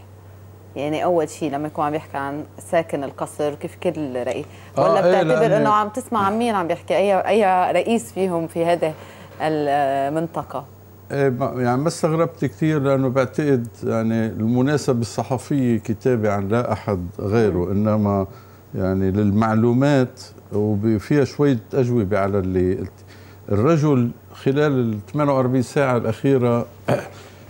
يعني اول شيء لما يكون عم يحكي عن ساكن القصر كيف كل رئيس آه، ولا آه بتعتبر انه عم تسمع عن مين عم بيحكي اي اي رئيس فيهم في هذه المنطقه إيه يعني ما استغربت كثير لانه بعتقد يعني المناسبه الصحفيه كتابه عن لا احد غيره انما يعني للمعلومات وفيها شويه اجوبه على اللي قلت الرجل خلال ال 48 ساعه الاخيره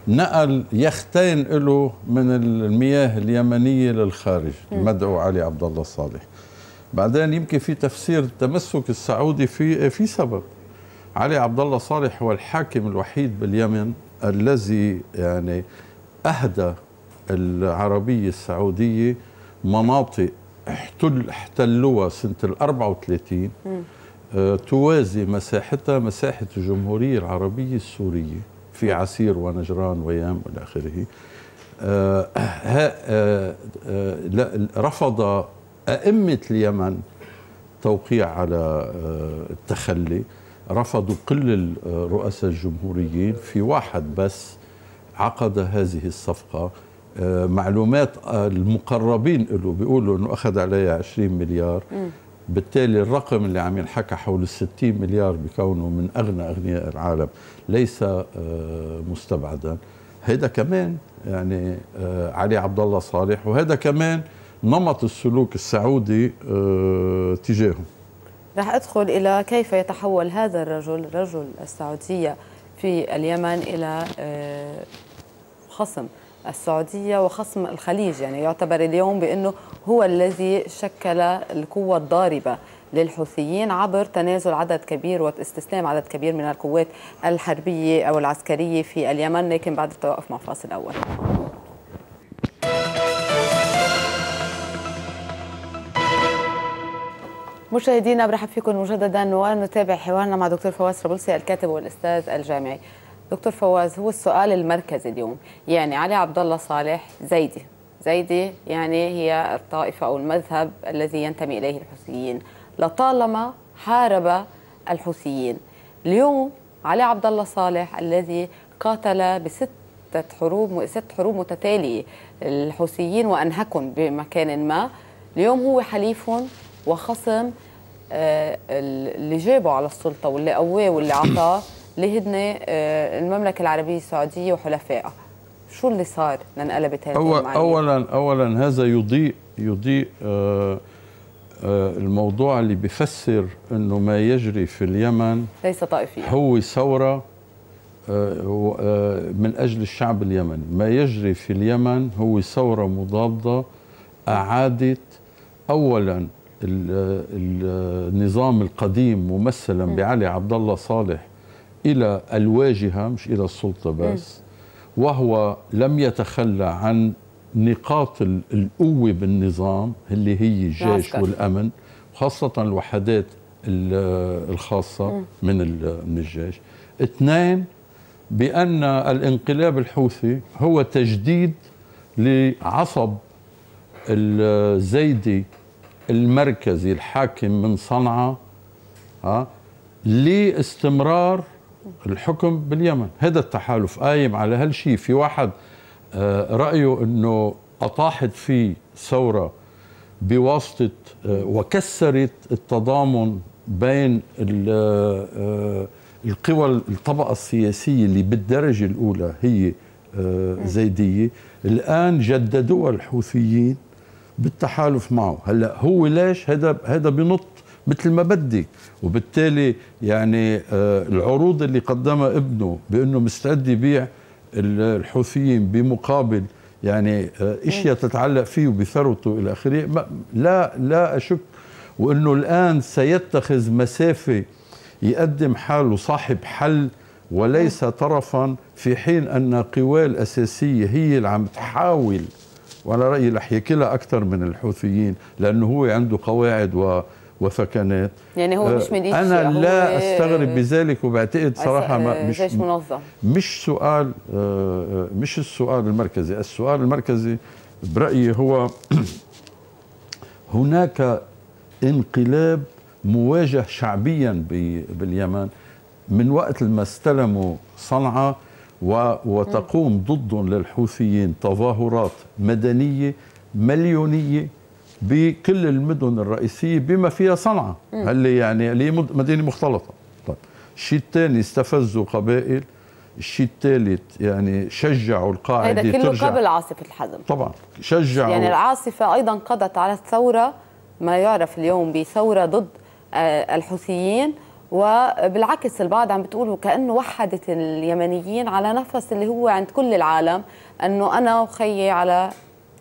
نقل يختين له من المياه اليمنيه للخارج المدعو علي عبد الله الصالح بعدين يمكن في تفسير التمسك السعودي في في سبب علي عبد الله صالح هو الحاكم الوحيد باليمن الذي يعني اهدى العربيه السعوديه مناطق احتل احتلوها سنه ال 34 آه، توازي مساحتها مساحه الجمهوريه العربيه السوريه في عسير ونجران ويام والى اخره آه آه آه رفض ائمه اليمن توقيع على آه، التخلي رفضوا كل الرؤساء الجمهوريين في واحد بس عقد هذه الصفقه آه، معلومات المقربين له بيقولوا انه اخذ عليها 20 مليار بالتالي الرقم اللي عم ينحكى حول ال 60 مليار بكونه من اغنى اغنياء العالم ليس آه، مستبعدا هذا كمان يعني آه، علي عبد الله صالح وهذا كمان نمط السلوك السعودي آه، تجاههم رح ادخل الى كيف يتحول هذا الرجل رجل السعوديه في اليمن الى خصم السعودية وخصم الخليج يعني يعتبر اليوم بأنه هو الذي شكل القوة الضاربة للحوثيين عبر تنازل عدد كبير واستسلام عدد كبير من القوات الحربية أو العسكرية في اليمن لكن بعد التوقف مع فاصل أول مشاهدينا برحب فيكم مجددا ونتابع حوارنا مع دكتور فواز رابلسي الكاتب والاستاذ الجامعي دكتور فواز هو السؤال المركزي اليوم يعني علي عبد الله صالح زيدي زيدي يعني هي الطائفة أو المذهب الذي ينتمي إليه الحوثيين لطالما حارب الحوثيين اليوم علي عبد الله صالح الذي قاتل بستة حروب ست حروب متتالية الحوثيين وأنهكهم بمكان ما اليوم هو حليفهم وخصم آه، اللي جابه على السلطة واللي قواه واللي عطاه لهدنه آه، المملكه العربيه السعوديه وحلفائها شو اللي صار لانقلبت هذه أو اولا اولا هذا يضيء يضيء آه، آه، الموضوع اللي بفسر انه ما يجري في اليمن ليس طائفيا هو ثوره من اجل الشعب اليمني، ما يجري في اليمن هو ثوره مضاده اعادت اولا النظام القديم ممثلا بعلي عبد الله صالح إلى الواجهة مش إلى السلطة بس وهو لم يتخلى عن نقاط القوة بالنظام اللي هي الجيش والأمن خاصة الوحدات الخاصة من من الجيش اثنين بأن الانقلاب الحوثي هو تجديد لعصب الزيدي المركزي الحاكم من صنعاء ها لاستمرار الحكم باليمن هذا التحالف قايم على هالشيء في واحد آه، رأيه أنه أطاحت فيه ثورة بواسطة آه، وكسرت التضامن بين آه، القوى الطبقة السياسية اللي بالدرجة الأولى هي زيدية الآن جددوها الحوثيين بالتحالف معه هلا هو ليش هذا هذا بنط مثل ما بدي وبالتالي يعني آه، العروض اللي قدمها ابنه بانه مستعد يبيع الحوثيين بمقابل يعني آه، اشياء إيه. تتعلق فيه وبثروته الى اخره لا لا اشك وانه الان سيتخذ مسافه يقدم حاله صاحب حل وليس إيه. طرفا في حين ان قواه الاساسيه هي اللي عم تحاول وانا رايي رح ياكلها اكثر من الحوثيين لانه هو عنده قواعد و وثكنات يعني هو آه، مش من انا يعني لا استغرب بذلك وبعتقد صراحه ما آه، مش جيش منظم مش سؤال آه، مش السؤال المركزي السؤال المركزي برايي هو هناك انقلاب مواجه شعبيا باليمن من وقت ما استلموا صنعاء وتقوم ضد للحوثيين تظاهرات مدنيه مليونيه بكل المدن الرئيسيه بما فيها صنعاء اللي يعني اللي مدينه مختلطه طيب الشيء الثاني استفزوا قبائل الشيء الثالث يعني شجعوا القاعده هذا كله ترجع قبل عاصفه الحزم طبعا شجعوا يعني العاصفه ايضا قضت على الثوره ما يعرف اليوم بثوره ضد آه، الحوثيين وبالعكس البعض عم بتقولوا كانه وحدت اليمنيين على نفس اللي هو عند كل العالم انه انا وخيي على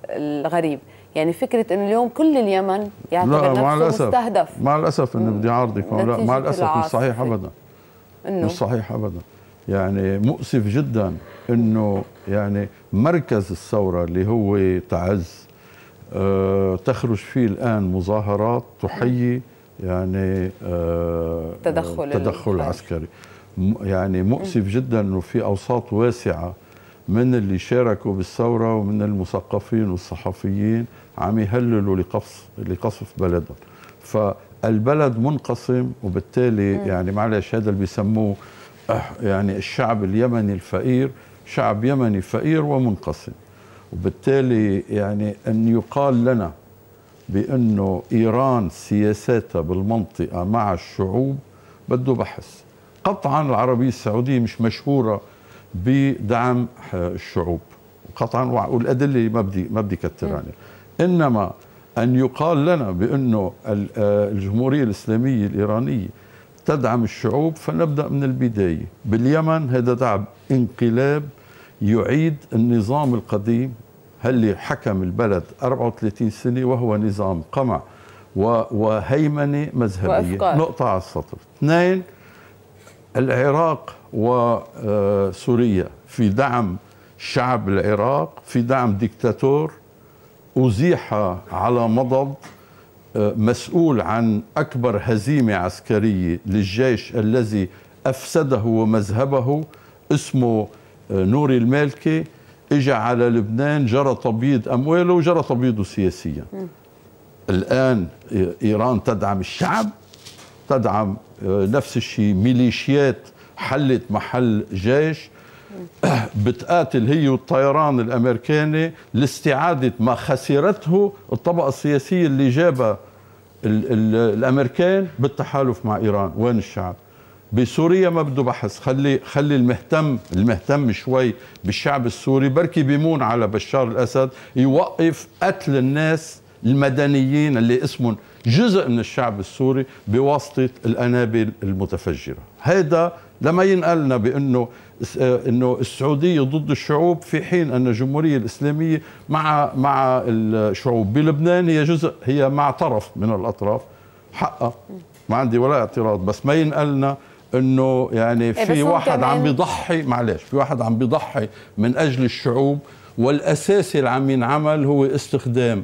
الغريب يعني فكره انه اليوم كل اليمن يعتبر لا مع الاسف مستهدف مع الاسف انه بدي اعارضكم لا مع الاسف مش صحيح ابدا مش صحيح ابدا يعني مؤسف جدا انه يعني مركز الثوره اللي هو تعز آه تخرج فيه الان مظاهرات تحيي يعني آه تدخل التدخل العسكري يعني مؤسف جدا انه في اوساط واسعه من اللي شاركوا بالثورة ومن المثقفين والصحفيين عم يهللوا لقصف, لقصف بلدهم فالبلد منقسم وبالتالي م. يعني معلش هذا اللي بيسموه يعني الشعب اليمني الفقير شعب يمني فقير ومنقسم وبالتالي يعني أن يقال لنا بأنه إيران سياساتها بالمنطقة مع الشعوب بده بحث قطعا العربية السعودية مش مشهورة بدعم الشعوب قطعا والادله ما بدي ما بدي كثر عنها انما ان يقال لنا بانه آه، الجمهوريه الاسلاميه الايرانيه تدعم الشعوب فنبدا من البدايه باليمن هذا دعم انقلاب يعيد النظام القديم اللي حكم البلد 34 سنه وهو نظام قمع وهيمنه مذهبيه وأفكار. نقطه على السطر اثنين العراق وسوريا في دعم شعب العراق في دعم ديكتاتور أزيح على مضض مسؤول عن أكبر هزيمة عسكرية للجيش الذي أفسده ومذهبه اسمه آه، نوري المالكي اجى على لبنان جرى تبييض أمواله وجرى تبييضه سياسيا الآن آه، إيران تدعم الشعب تدعم آه، نفس الشيء ميليشيات حلت محل جيش بتقاتل هي والطيران الامريكاني لاستعاده ما خسرته الطبقه السياسيه اللي جابها الامريكان بالتحالف مع ايران وين الشعب بسوريا ما بده بحث خلي خلي المهتم المهتم شوي بالشعب السوري بركي بيمون على بشار الاسد يوقف قتل الناس المدنيين اللي اسمهم جزء من الشعب السوري بواسطه القنابل المتفجره هذا لما ينقلنا بانه آه، انه السعوديه ضد الشعوب في حين ان الجمهوريه الاسلاميه مع مع الشعوب بلبنان هي جزء هي مع طرف من الاطراف حقها ما عندي ولا اعتراض بس ما ينقلنا انه يعني إيه، في واحد عم بيضحي معلش في واحد عم بيضحي من اجل الشعوب والاساسي اللي عم ينعمل هو استخدام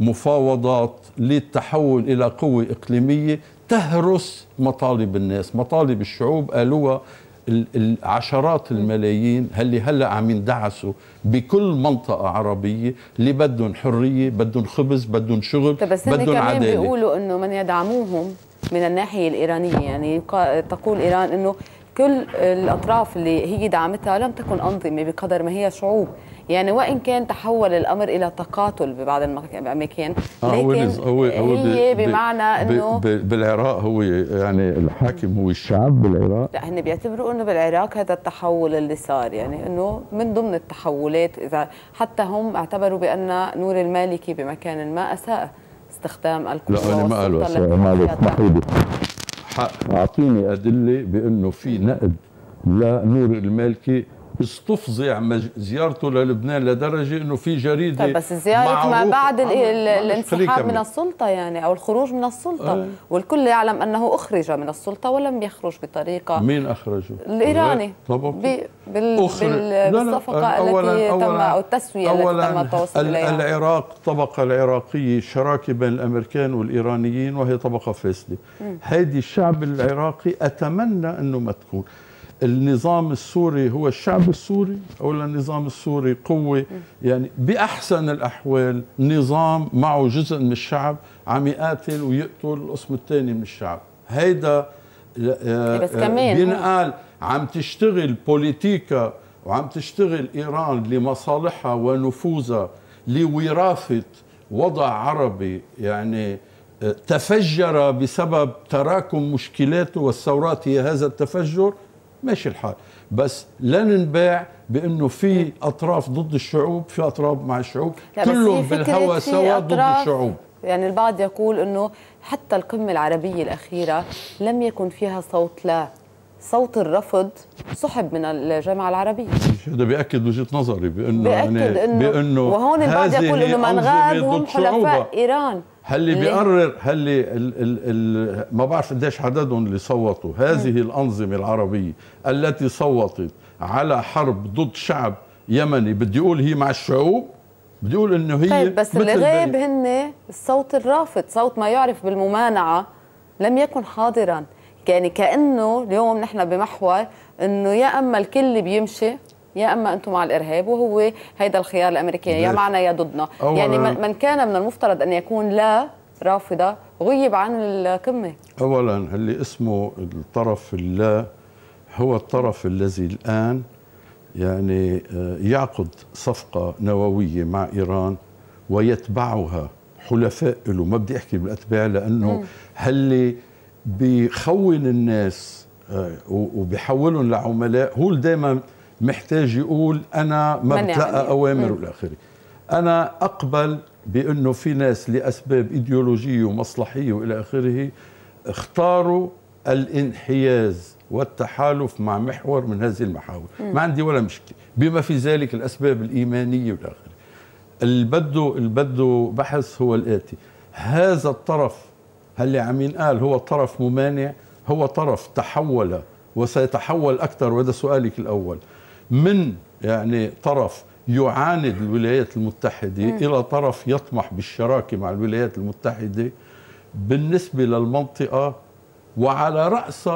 مفاوضات للتحول الى قوه اقليميه تهرس مطالب الناس مطالب الشعوب قالوها العشرات الملايين اللي هلا عم يندعسوا بكل منطقة عربية اللي بدهم حرية بدهم خبز بدهم شغل بس بدهم عدالة بيقولوا انه من يدعموهم من الناحية الإيرانية يعني تقول إيران انه كل الأطراف اللي هي دعمتها لم تكن أنظمة بقدر ما هي شعوب يعني وان كان تحول الامر الى تقاتل ببعض الاماكن آه، لكن هو هو هي بمعنى انه بالعراق هو يعني الحاكم هو الشعب بالعراق لا هن بيعتبروا انه بالعراق هذا التحول اللي صار يعني انه من ضمن التحولات اذا حتى هم اعتبروا بان نور المالكي بمكان ما اساء استخدام القصص لا انا ما قالوا اساء حق اعطيني ادله بانه في نقد لنور المالكي استفزع زيارته للبنان لدرجه انه في جريده طيب بس زياره ما بعد آه، الانسحاب من السلطه يعني او الخروج من السلطه آه. والكل يعلم انه اخرج من السلطه ولم يخرج بطريقه مين اخرجه؟ الايراني طبعا بال... بال... بالصفقه أولاً التي أولاً تم او التسويه أولاً التي تم التوصل اليها العراق الطبقه العراقيه شراكه بين الامريكان والايرانيين وهي طبقه فاسده هذه الشعب العراقي اتمنى انه ما تكون النظام السوري هو الشعب السوري او النظام السوري قوة يعني بأحسن الأحوال نظام معه جزء من الشعب عم يقاتل ويقتل القسم الثاني من الشعب هيدا آه، إيه، بس آه، كمان بينقال عم تشتغل بوليتيكا وعم تشتغل إيران لمصالحها ونفوذها لوراثة وضع عربي يعني آه، تفجر بسبب تراكم مشكلاته والثورات هي هذا التفجر ماشي الحال بس لا ننباع بانه في اطراف ضد الشعوب في اطراف مع الشعوب كلهم بالهوى سوا ضد الشعوب يعني البعض يقول انه حتى القمه العربيه الاخيره لم يكن فيها صوت لا صوت الرفض سحب من الجامعه العربيه هذا بياكد وجهه نظري بانه يعني بياكد يعني انه بانه وهون البعض يقول انه من هم حلفاء ايران اللي بيقرر اللي ال ال ال ما بعرف قديش عددهم اللي صوتوا هذه م. الانظمه العربيه التي صوتت على حرب ضد شعب يمني بدي اقول هي مع الشعوب بدي اقول انه هي طيب بس اللي غاب هن الصوت الرافض صوت ما يعرف بالممانعه لم يكن حاضرا يعني كانه اليوم نحن بمحور انه يا اما الكل بيمشي يا اما انتم مع الارهاب وهو هيدا الخيار الامريكي يا معنا يا ضدنا يعني من كان من المفترض ان يكون لا رافضه غيب عن القمه اولا اللي اسمه الطرف اللا هو الطرف الذي الان يعني آه، يعقد صفقه نوويه مع ايران ويتبعها حلفاء له ما بدي احكي بالاتباع لانه هل بيخون الناس آه، وبيحولهم لعملاء هو دائما محتاج يقول انا ما بتلقى اوامر والى اخره انا اقبل بانه في ناس لاسباب ايديولوجيه ومصلحيه والى اخره اختاروا الانحياز والتحالف مع محور من هذه المحاور ما عندي ولا مشكله بما في ذلك الاسباب الايمانيه والى اخره اللي بده اللي بده بحث هو الاتي هذا الطرف هل عم ينقال هو طرف ممانع هو طرف تحول وسيتحول أكثر وهذا سؤالك الأول من يعني طرف يعاند الولايات المتحدة م. إلى طرف يطمح بالشراكة مع الولايات المتحدة بالنسبة للمنطقة وعلى رأس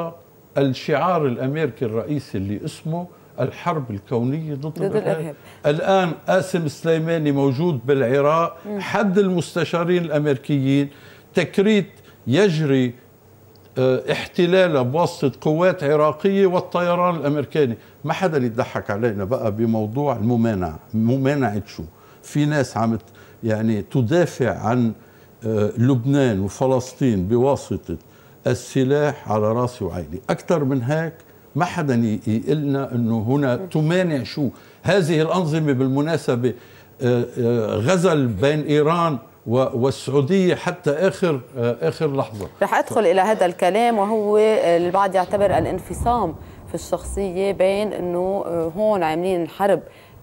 الشعار الأمريكي الرئيسي اللي اسمه الحرب الكونية ضد, ضد الإرهاب الآن قاسم سليماني موجود بالعراق م. حد المستشارين الأمريكيين تكريت يجري آه، احتلال بواسطه قوات عراقيه والطيران الأمريكاني ما حدا يضحك علينا بقى بموضوع الممانعه ممانعه شو في ناس عم يعني تدافع عن آه، لبنان وفلسطين بواسطه السلاح على راسي وعيني اكثر من هيك ما حدا يقلنا انه هنا تمانع شو هذه الانظمه بالمناسبه آه، غزل بين ايران والسعوديه حتى اخر آه، اخر لحظه رح ادخل الى هذا الكلام وهو البعض يعتبر الانفصام في الشخصيه بين انه آه، هون عاملين حرب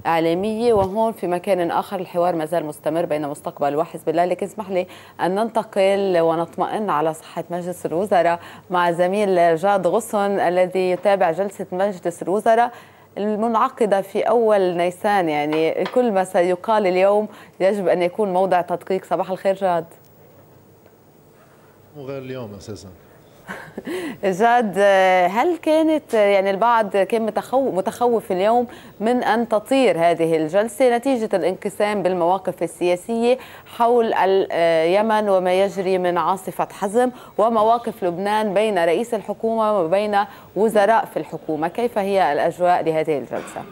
إعلامية وهون في مكان آخر الحوار ما زال مستمر بين مستقبل وحزب الله لكن اسمح لي أن ننتقل ونطمئن على صحة مجلس الوزراء مع زميل جاد غصن الذي يتابع جلسة مجلس الوزراء المنعقدة في أول نيسان يعني كل ما سيقال اليوم يجب أن يكون موضع تدقيق صباح الخير جاد مو غير اليوم أساساً جاد آه، هل كانت آه، يعني البعض كان متخوف اليوم من ان تطير هذه الجلسه نتيجه الانقسام بالمواقف السياسيه حول اليمن آه، وما يجري من عاصفه حزم ومواقف لبنان بين رئيس الحكومه وبين وزراء في الحكومه، كيف هي الاجواء لهذه الجلسه؟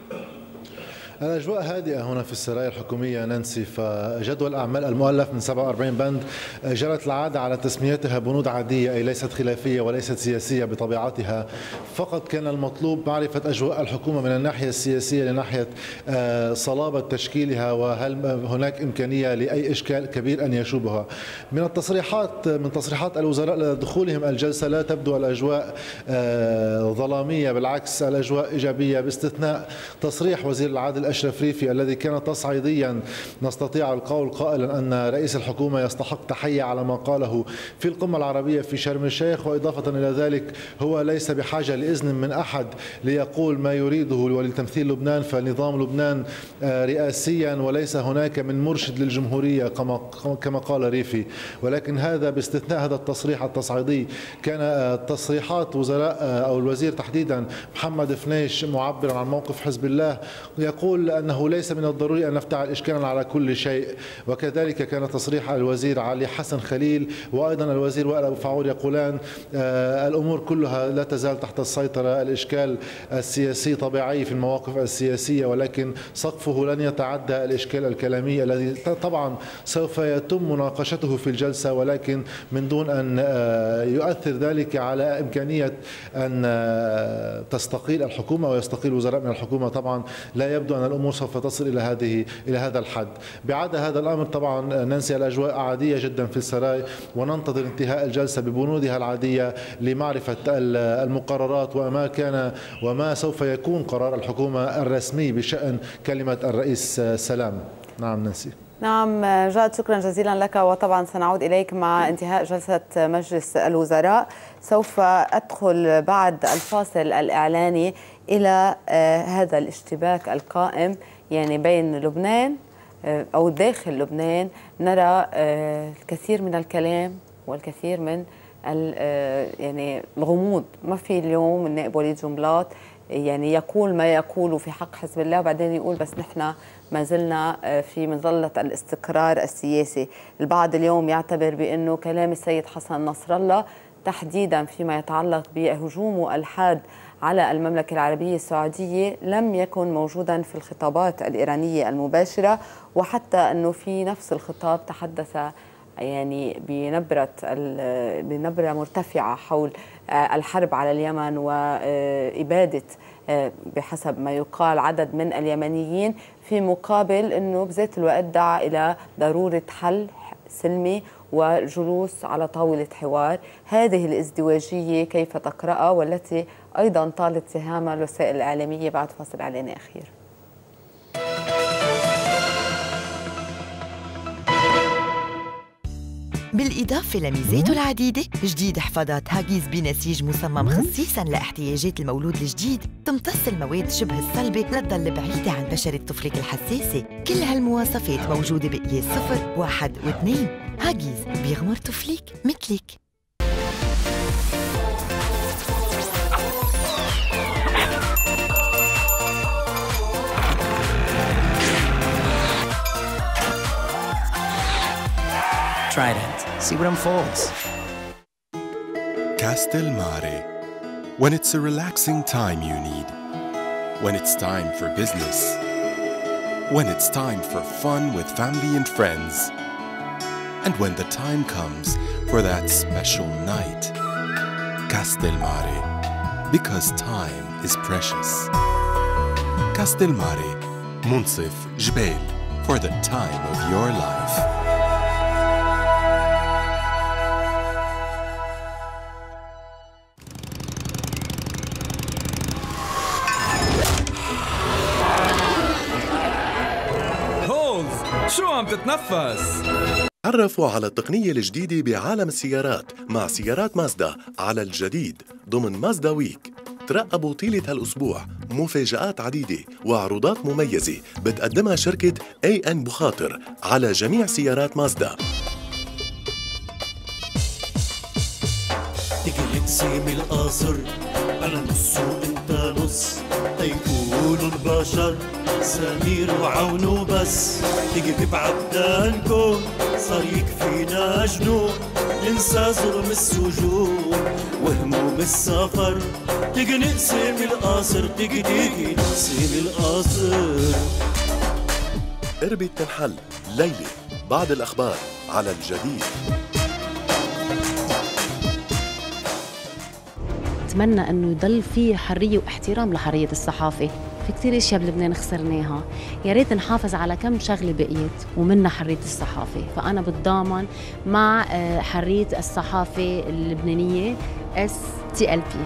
الأجواء هادئة هنا في السرايا الحكومية نانسي فجدول أعمال المؤلف من 47 بند جرت العادة على تسميتها بنود عادية أي ليست خلافية وليست سياسية بطبيعتها فقط كان المطلوب معرفة أجواء الحكومة من الناحية السياسية لناحية آه، صلابة تشكيلها وهل هناك إمكانية لأي إشكال كبير أن يشوبها من التصريحات من تصريحات الوزراء لدخولهم الجلسة لا تبدو الأجواء آه، ظلامية بالعكس الأجواء إيجابية باستثناء تصريح وزير العدل أشرف ريفي الذي كان تصعيديا نستطيع القول قائلا أن رئيس الحكومة يستحق تحية على ما قاله في القمة العربية في شرم الشيخ وإضافة إلى ذلك هو ليس بحاجة لإذن من أحد ليقول ما يريده ولتمثيل لبنان فنظام لبنان آه، رئاسيا وليس هناك من مرشد للجمهورية كما قال ريفي ولكن هذا باستثناء هذا التصريح التصعيدي كان آه، تصريحات وزراء آه، أو الوزير تحديدا محمد فنيش معبرا عن موقف حزب الله يقول الكل أنه ليس من الضروري أن نفتعل إشكالا على كل شيء وكذلك كان تصريح الوزير علي حسن خليل وأيضا الوزير وائل أبو فعور يقولان آه، الأمور كلها لا تزال تحت السيطرة الإشكال السياسي طبيعي في المواقف السياسية ولكن سقفه لن يتعدى الإشكال الكلامي الذي طبعا سوف يتم مناقشته في الجلسة ولكن من دون أن آه، يؤثر ذلك على إمكانية أن آه، تستقيل الحكومة ويستقيل وزراء من الحكومة طبعا لا يبدو أن الامور سوف تصل الى هذه الى هذا الحد بعد هذا الامر طبعا ننسى الاجواء عاديه جدا في السراي وننتظر انتهاء الجلسه ببنودها العاديه لمعرفه المقررات وما كان وما سوف يكون قرار الحكومه الرسمي بشان كلمه الرئيس سلام نعم ننسي نعم جاد شكرا جزيلا لك وطبعا سنعود إليك مع انتهاء جلسة مجلس الوزراء سوف أدخل بعد الفاصل الإعلاني الى آه، هذا الاشتباك القائم يعني بين لبنان آه، او داخل لبنان نرى آه، الكثير من الكلام والكثير من يعني الغموض ما في اليوم النائب وليد جنبلاط يعني يقول ما يقوله في حق حزب الله وبعدين يقول بس نحن ما زلنا في مظلة الاستقرار السياسي البعض اليوم يعتبر بأنه كلام السيد حسن نصر الله تحديدا فيما يتعلق بهجومه الحاد على المملكة العربية السعودية لم يكن موجودا في الخطابات الإيرانية المباشرة وحتى أنه في نفس الخطاب تحدث يعني بنبرة بنبرة مرتفعة حول آه، الحرب على اليمن وإبادة آه، آه، بحسب ما يقال عدد من اليمنيين في مقابل أنه بذات الوقت دعا إلى ضرورة حل سلمي وجلوس على طاولة حوار هذه الازدواجية كيف تقرأها والتي أيضا طالت سهامها الوسائل الإعلامية بعد فصل إعلاني أخير بالإضافة لميزاته العديدة جديد حفاضات هاجيز بنسيج مصمم خصيصاً لاحتياجات المولود الجديد تمتص المواد شبه الصلبة لتضل بعيدة عن بشرة طفلك الحساسة كل هالمواصفات موجودة بقياس صفر واحد واثنين هاجيز بيغمر طفلك مثلك it. See what unfolds. Castelmare. When it's a relaxing time you need. When it's time for business. When it's time for fun with family and friends. And when the time comes for that special night. Castelmare. Because time is precious. Castelmare. Munsif Jebel, For the time of your life. تتنفس تعرفوا على التقنية الجديدة بعالم السيارات مع سيارات مازدا على الجديد ضمن مازدا ويك ترقبوا طيلة هالأسبوع مفاجآت عديدة وعروضات مميزة بتقدمها شركة اي ان بخاطر على جميع سيارات مازدا تيجي نقسم القاصر أنا نص وأنت نص تيكون طيب عون البشر سمير وعونه بس تجي بعبدها الكون صار يكفينا جنون ننسى ظلم السجون وهموم السفر تجي نقسم القصر تجي تيجي نقسم القصر قربت تنحل ليلة بعد الأخبار على الجديد بتمنى انه يضل في حريه واحترام لحريه الصحافه في كثير اشياء بلبنان خسرناها يا ريت نحافظ على كم شغله بقيت ومنها حريه الصحافه فانا بتضامن مع آه، حريه الصحافه اللبنانيه اس تي ال بي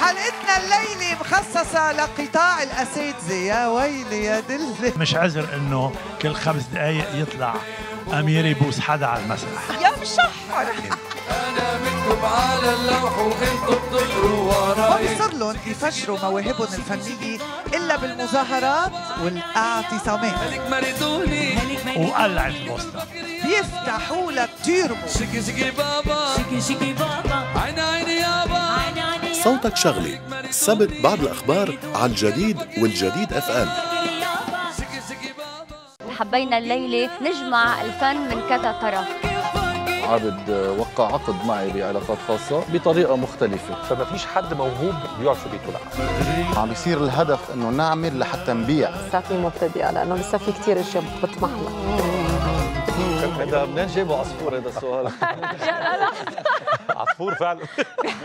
حلقتنا الليله مخصصه لقطاع الاساتذه يا ويلي يا دلي مش عذر انه كل خمس دقائق يطلع امير يبوس حدا على المسرح يا مشحر اكتب على اللوح وانتوا بتطروا وراي ما بيصير لهم يفجروا مواهبهم الفنيه الا بالمظاهرات والاعتصامات ملك مردوني وقلع البوسطه بيفتحوا لك تيربو شكي شكي بابا شكي شكي بابا عين عيني يابا صوتك شغلي سبت بعد الاخبار على الجديد والجديد اف ام حبينا الليلة نجمع الفن من كذا طرف عابد وقع عقد معي بعلاقات خاصة بطريقة مختلفة فما فيش حد موهوب بيقعد في بيته لا عم بيصير الهدف انه نعمل لحتى نبيع لسا في مبتدئة لانه لسا في كثير اشياء بتطمح لها هذا منين جابوا عصفور هذا السؤال؟ عصفور فعلا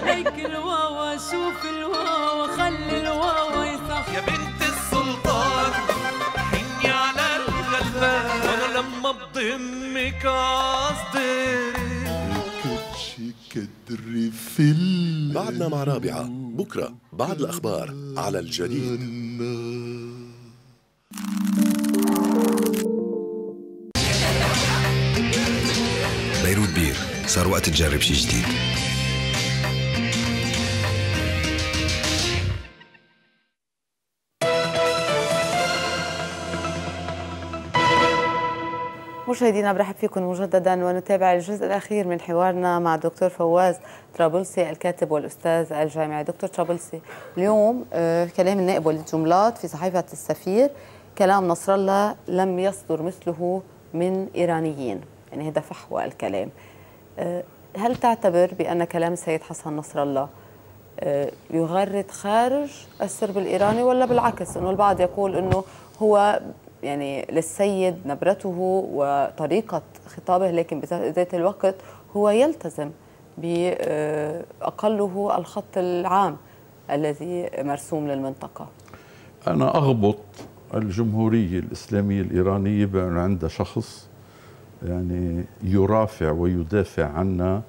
هيك الواوا شوف الواوا خلي الواوا يصفي يا بنت بدر في بعدنا مع رابعة بكرة بعد الأخبار على الجديد بيروت بير صار وقت تجرب شي جديد مشاهدينا برحب فيكم مجددا ونتابع الجزء الاخير من حوارنا مع الدكتور فواز طرابلسي الكاتب والاستاذ الجامعي دكتور طرابلسي اليوم آه، كلام النائب والجملات في صحيفه السفير كلام نصر الله لم يصدر مثله من ايرانيين يعني هذا فحوى الكلام آه، هل تعتبر بان كلام السيد حسن نصر الله آه، يغرد خارج السرب الايراني ولا بالعكس انه البعض يقول انه هو يعني للسيد نبرته وطريقة خطابه لكن بذات الوقت هو يلتزم بأقله الخط العام الذي مرسوم للمنطقة أنا أغبط الجمهورية الإسلامية الإيرانية بأن عندها شخص يعني يرافع ويدافع عنا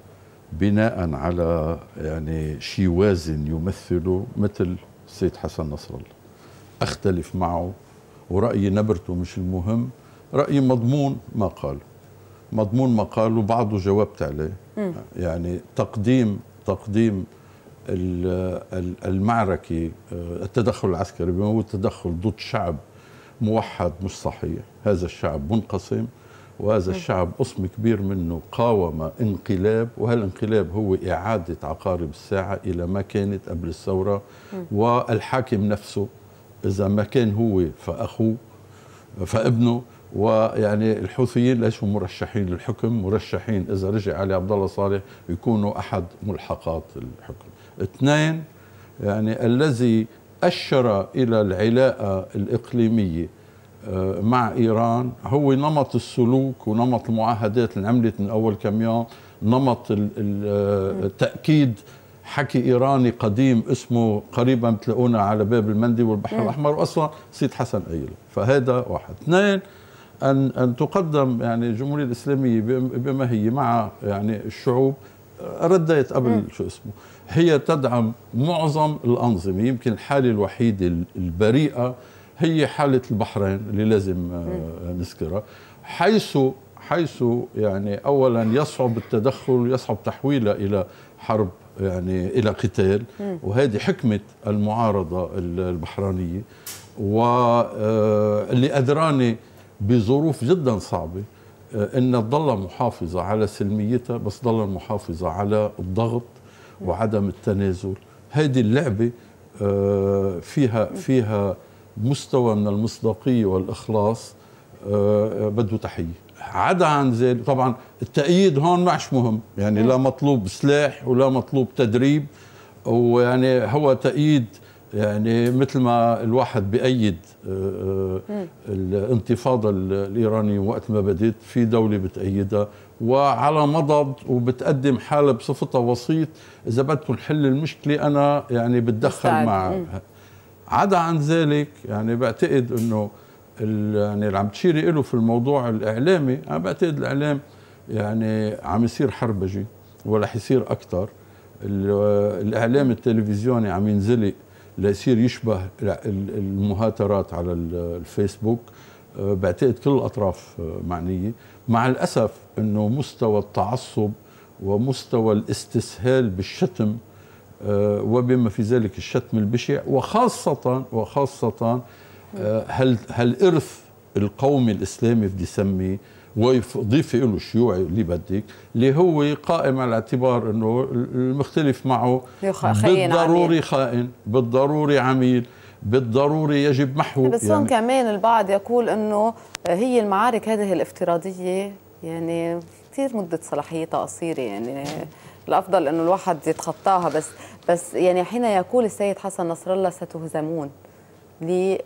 بناء على يعني شي وازن يمثله مثل السيد حسن نصر الله أختلف معه ورأيي نبرته مش المهم رأيي مضمون ما قال مضمون ما قال وبعضه جاوبت عليه م. يعني تقديم تقديم المعركة آه، التدخل العسكري بما هو التدخل ضد شعب موحد مش صحيح هذا الشعب منقسم وهذا الشعب قسم كبير منه قاوم انقلاب وهالانقلاب هو إعادة عقارب الساعة إلى ما كانت قبل الثورة والحاكم نفسه إذا ما كان هو فأخوه فابنه ويعني الحوثيين ليسوا مرشحين للحكم مرشحين إذا رجع علي عبد الله صالح يكونوا أحد ملحقات الحكم اثنين يعني الذي أشر إلى العلاقة الإقليمية آه، مع إيران هو نمط السلوك ونمط المعاهدات اللي عملت من أول كم يوم نمط التأكيد آه، حكي ايراني قديم اسمه قريبا بتلاقونا على باب المندي والبحر الاحمر واصلا سيد حسن قايله فهذا واحد اثنين ان ان تقدم يعني الجمهوريه الاسلاميه بما هي مع يعني الشعوب رديت قبل شو اسمه هي تدعم معظم الانظمه يمكن الحاله الوحيده البريئه هي حاله البحرين اللي لازم آه، نذكرها حيث حيث يعني اولا يصعب التدخل يصعب تحويلها الى حرب يعني إلى قتال وهذه حكمة المعارضة البحرانية واللي آه، أدراني بظروف جدا صعبة آه، إن تضل محافظة على سلميتها بس تضل محافظة على الضغط وعدم التنازل هذه اللعبة آه، فيها فيها مستوى من المصداقية والإخلاص بده تحية عدا عن ذلك طبعا التأييد هون معش مهم يعني لا مطلوب سلاح ولا مطلوب تدريب ويعني هو تأييد يعني مثل ما الواحد بأيد آه، آه، الانتفاضة الإيرانية وقت ما بدت في دولة بتأيدها وعلى مضض وبتقدم حالها بصفتها وسيط إذا بدكم حل المشكلة أنا يعني بتدخل معها عدا عن ذلك يعني بعتقد أنه يعني اللي عم تشيري له في الموضوع الاعلامي انا بعتقد الاعلام يعني عم يصير حربجي ولا حيصير اكثر الاعلام التلفزيوني عم ينزلق ليصير يشبه المهاترات على الفيسبوك أه، بعتقد كل الاطراف أه، معنيه مع الاسف انه مستوى التعصب ومستوى الاستسهال بالشتم أه، وبما في ذلك الشتم البشع وخاصه وخاصه آه، هل هل ارث القومي الاسلامي بدي سمي ويضيف له الشيوعي اللي بدك اللي هو قائم على اعتبار انه المختلف معه بالضروري خائن بالضروري عميل بالضروري يجب محو بس يعني كمان البعض يقول انه هي المعارك هذه الافتراضيه يعني كثير مده صلاحيتها قصيره يعني الافضل انه الواحد يتخطاها بس بس يعني حين يقول السيد حسن نصر الله ستهزمون لقادة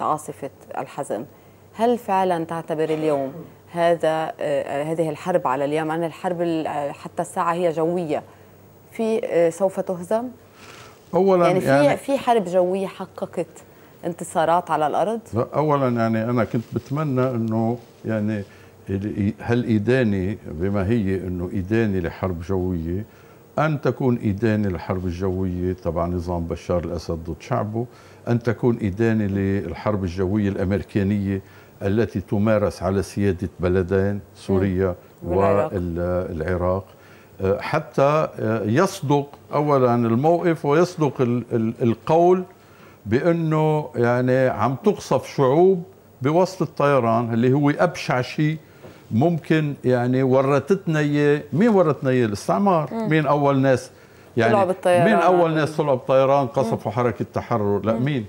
آه، عاصفة الحزم هل فعلا تعتبر اليوم هذا آه، هذه الحرب على اليمن الحرب آه، حتى الساعة هي جوية في سوف تهزم؟ أولا يعني, يعني في في حرب جوية حققت انتصارات على الأرض؟ أولا يعني أنا كنت بتمنى أنه يعني هل إيداني بما هي أنه إيداني لحرب جوية أن تكون إدانة للحرب الجوية طبعا نظام بشار الأسد ضد شعبه أن تكون إدانة للحرب الجوية الأمريكانية التي تمارس على سيادة بلدين سوريا والعراق حتى يصدق اولا الموقف ويصدق القول بانه يعني عم تقصف شعوب بوسط الطيران اللي هو ابشع شيء ممكن يعني ورثتنا اياه مين ورثنا اياه الاستعمار مين اول ناس يعني طلعوا مين اول ناس طلعوا بالطيران قصفوا حركه التحرر لا مم. مين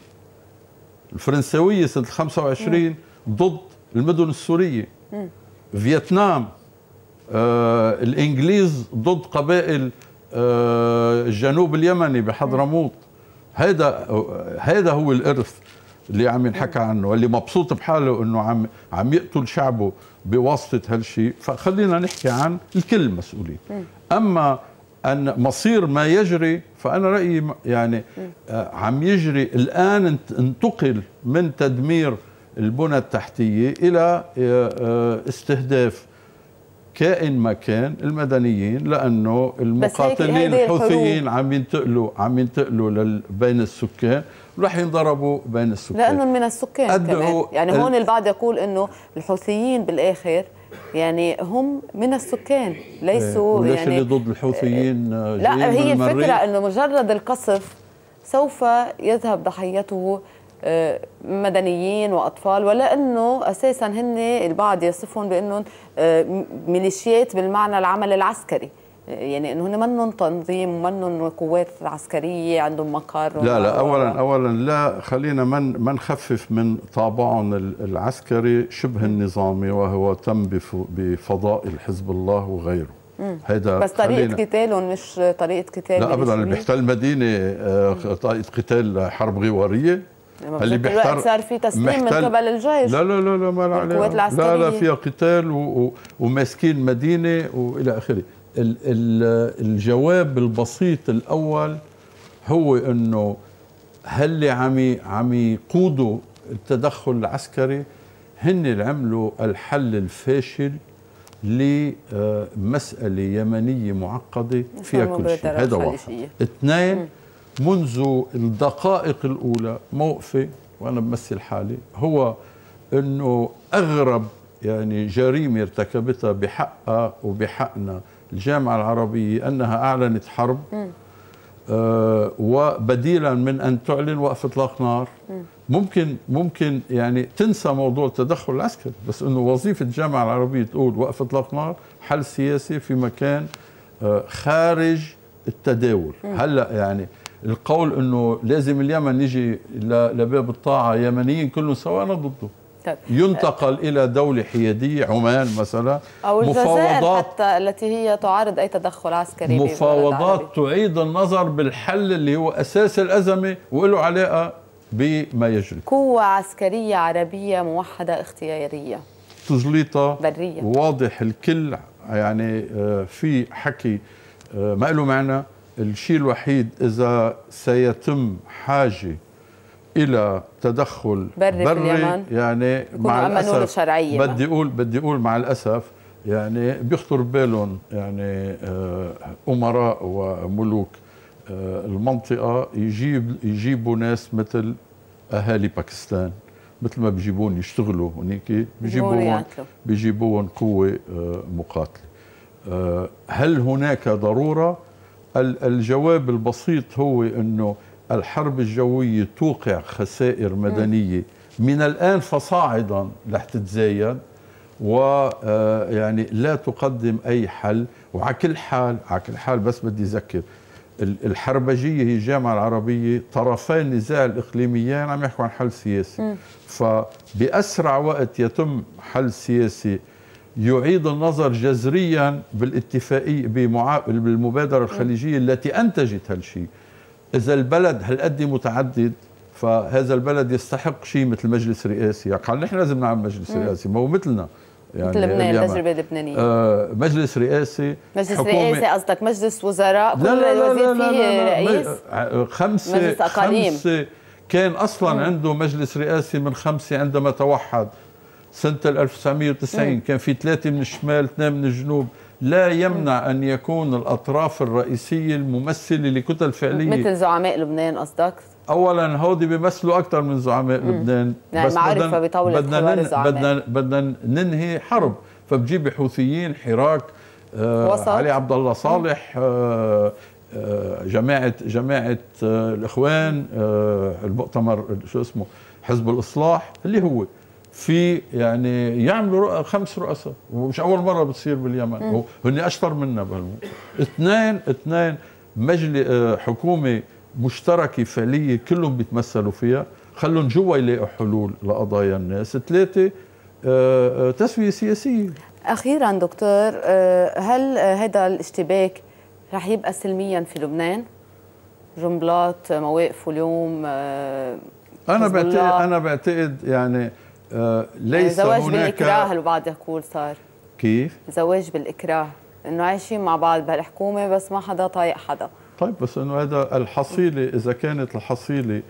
الفرنساويه سنه 25 مم. ضد المدن السوريه مم. فيتنام آه الانجليز ضد قبائل آه الجنوب اليمني بحضرموت هذا هذا هو الارث اللي عم ينحكى عنه اللي مبسوط بحاله انه عم عم يقتل شعبه بواسطه هالشيء فخلينا نحكي عن الكل مسؤولين اما ان مصير ما يجري فانا رايي يعني آه، عم يجري الان انتقل من تدمير البنى التحتيه الى آه، آه، استهداف كائن ما كان المدنيين لانه المقاتلين الحوثيين عم ينتقلوا عم ينتقلوا بين السكان رح ينضربوا بين السكان لانهم من السكان كمان يعني هون البعض يقول انه الحوثيين بالاخر يعني هم من السكان ليسوا إيه، وليش يعني اللي ضد الحوثيين إيه، لا هي الفكره انه مجرد القصف سوف يذهب ضحيته آه، مدنيين واطفال ولا انه اساسا هن البعض يصفهم بانهم آه، ميليشيات بالمعنى العمل العسكري آه، يعني انه هن منهم تنظيم ومنهم قوات عسكريه عندهم مقر لا لا اولا اولا لا خلينا من ما نخفف من طابعهم العسكري شبه النظامي وهو تم بفضائل حزب الله وغيره هيدا بس طريقه قتالهم مش طريقه قتال لا ابدا اللي بيحتل مدينه طريقه قتال حرب غواريه يعني اللي بيحتر صار في تسليم محتل... من قبل الجيش لا لا لا لا ما القوات العسكريه لا لا فيها قتال و... و... وماسكين مدينه والى اخره ال... ال... الجواب البسيط الاول هو انه هل اللي عم عم يقودوا التدخل العسكري هن اللي عملوا الحل الفاشل لمسألة آه، يمنية معقدة فيها كل شيء هذا واحد اثنين منذ الدقائق الأولى موقفي وأنا بمثل حالي هو أنه أغرب يعني جريمة ارتكبتها بحقها وبحقنا الجامعة العربية أنها أعلنت حرب م. آه وبديلا من أن تعلن وقف إطلاق نار ممكن ممكن يعني تنسى موضوع التدخل العسكري بس أنه وظيفة الجامعة العربية تقول وقف إطلاق نار حل سياسي في مكان آه خارج التداول هلا يعني القول انه لازم اليمن يجي لباب الطاعه يمنيين كلهم سواء انا ضده طيب. ينتقل الى دوله حياديه عمان مثلا او مفاوضات حتى التي هي تعارض اي تدخل عسكري مفاوضات تعيد النظر بالحل اللي هو اساس الازمه وله علاقه بما يجري قوة عسكرية عربية موحدة اختيارية تجليطة برية واضح الكل يعني آه، في حكي آه، ما له معنى الشيء الوحيد إذا سيتم حاجة الى تدخل بري, بري يعني مع الاسف بدي اقول بدي اقول مع الاسف يعني بيخطر بالهم يعني آه، امراء وملوك آه، المنطقه يجيب يجيبوا ناس مثل اهالي باكستان مثل ما بيجيبون يشتغلوا هنيك بيجيبوهم بيجيبوهم قوه آه، مقاتله هل هناك ضروره الجواب البسيط هو أنه الحرب الجوية توقع خسائر مدنية من الآن فصاعدا رح تتزايد و آه، يعني لا تقدم أي حل وعلى كل حال على كل حال بس بدي أذكر الحربجية هي الجامعة العربية طرفي النزاع الإقليميان يعني عم يحكوا عن حل سياسي فبأسرع وقت يتم حل سياسي يعيد النظر جذريا بالاتفاقية بالمبادرة الخليجية التي أنتجت هالشيء إذا البلد هالقد متعدد فهذا البلد يستحق شيء مثل مجلس رئاسي يعني نحن لازم نعمل مجلس رئاسي ما هو مثلنا يعني مثل لبنان التجربه اللبنانيه آه مجلس رئاسي مجلس رئاسي قصدك مجلس وزراء كل لا لا لا لا فيه رئيس خمسه مجلس اقاليم خمسه كان اصلا عنده مجلس رئاسي من خمسه عندما توحد سنة 1990 كان في ثلاثة من الشمال اثنين من الجنوب لا يمنع أن يكون الأطراف الرئيسية الممثلة لكتل فعلية مثل زعماء لبنان قصدك؟ اولا هودي بيمثلوا اكثر من زعماء مم. لبنان يعني بس معرفه بطول بدنا نن... بدنا بدنا ننهي حرب فبجيب حوثيين حراك آه وسط. علي عبد الله صالح آه، آه، جماعه جماعه آه، الاخوان المؤتمر شو اسمه حزب الاصلاح اللي هو في يعني يعملوا خمس رؤساء ومش اول مره بتصير باليمن هن اشطر منا بهالموضوع اثنين اثنين مجلس آه، حكومه مشتركه فعليه كلهم بيتمثلوا فيها خلون جوا يلاقوا حلول لقضايا الناس ثلاثه آه، آه، تسويه سياسيه اخيرا دكتور هل هذا الاشتباك رح يبقى سلميا في لبنان جنبلاط مواقفه اليوم انا بعتقد انا بعتقد يعني آه، يعني ليس زواج هناك بالإكراه البعض يقول صار كيف؟ زواج بالإكراه انه عايشين مع بعض بهالحكومه بس ما حدا طايق حدا طيب بس انه هذا الحصيله اذا كانت الحصيله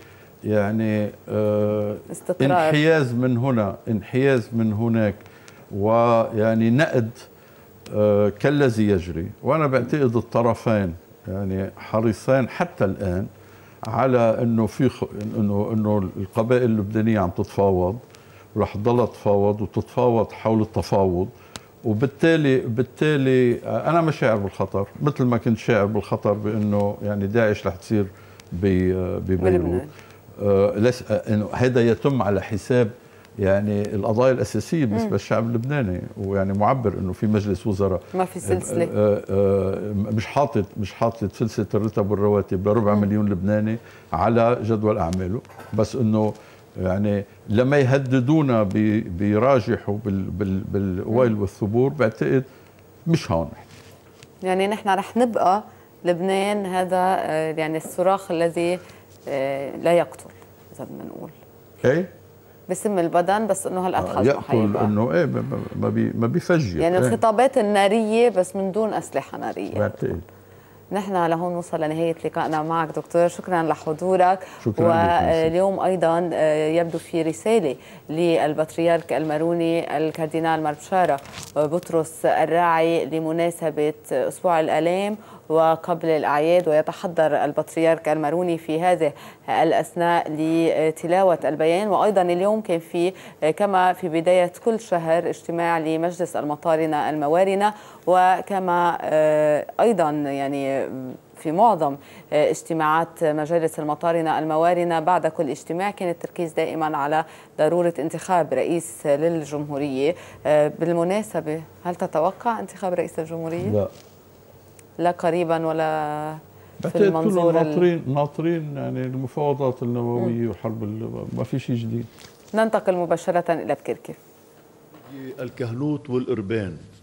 يعني آه، استقرار. انحياز من هنا انحياز من هناك ويعني نقد آه، كالذي يجري وانا بعتقد الطرفين يعني حريصان حتى الان على انه في انه انه القبائل اللبنانيه عم تتفاوض رح تضلها تتفاوض وتتفاوض حول التفاوض وبالتالي بالتالي انا مش شاعر بالخطر مثل ما كنت شاعر بالخطر بانه يعني داعش رح تصير ببيروت آه،, آه انه هذا يتم على حساب يعني القضايا الاساسيه بالنسبه للشعب اللبناني ويعني معبر انه في مجلس وزراء ما في سلسله آه آه, آه، مش حاطط مش حاطط سلسله الرتب والرواتب لربع مليون لبناني على جدول اعماله بس انه يعني لما يهددونا بيراجحوا بالويل والثبور بعتقد مش هون يعني نحن رح نبقى لبنان هذا آه، يعني الصراخ الذي آه، لا يقتل اذا بدنا نقول ايه بسم البدن بس انه هالقد آه يقتل انه ايه ما بي ما بيفجر يعني إيه. الخطابات الناريه بس من دون اسلحه ناريه بعتقد نحن لهون نوصل لنهاية لقائنا معك دكتور شكرا لحضورك شكرا واليوم أيضا آه، يبدو في رسالة للبطريرك الماروني الكاردينال ماربشارة بطرس الراعي لمناسبة أسبوع الآلام وقبل الأعياد ويتحضر البطريرك الماروني في هذه الأثناء لتلاوة البيان وأيضا اليوم كان في كما في بداية كل شهر اجتماع لمجلس المطارنة الموارنة وكما آه، أيضا يعني في معظم آه، اجتماعات مجالس المطارنة الموارنة بعد كل اجتماع كان التركيز دائما على ضرورة انتخاب رئيس للجمهورية آه، بالمناسبة هل تتوقع انتخاب رئيس الجمهورية؟ لا لا قريبا ولا في المنظور ناطرين ناطرين يعني المفاوضات النوويه وحرب ما في شيء جديد ننتقل مباشره الى بكركي الكهنوت والاربان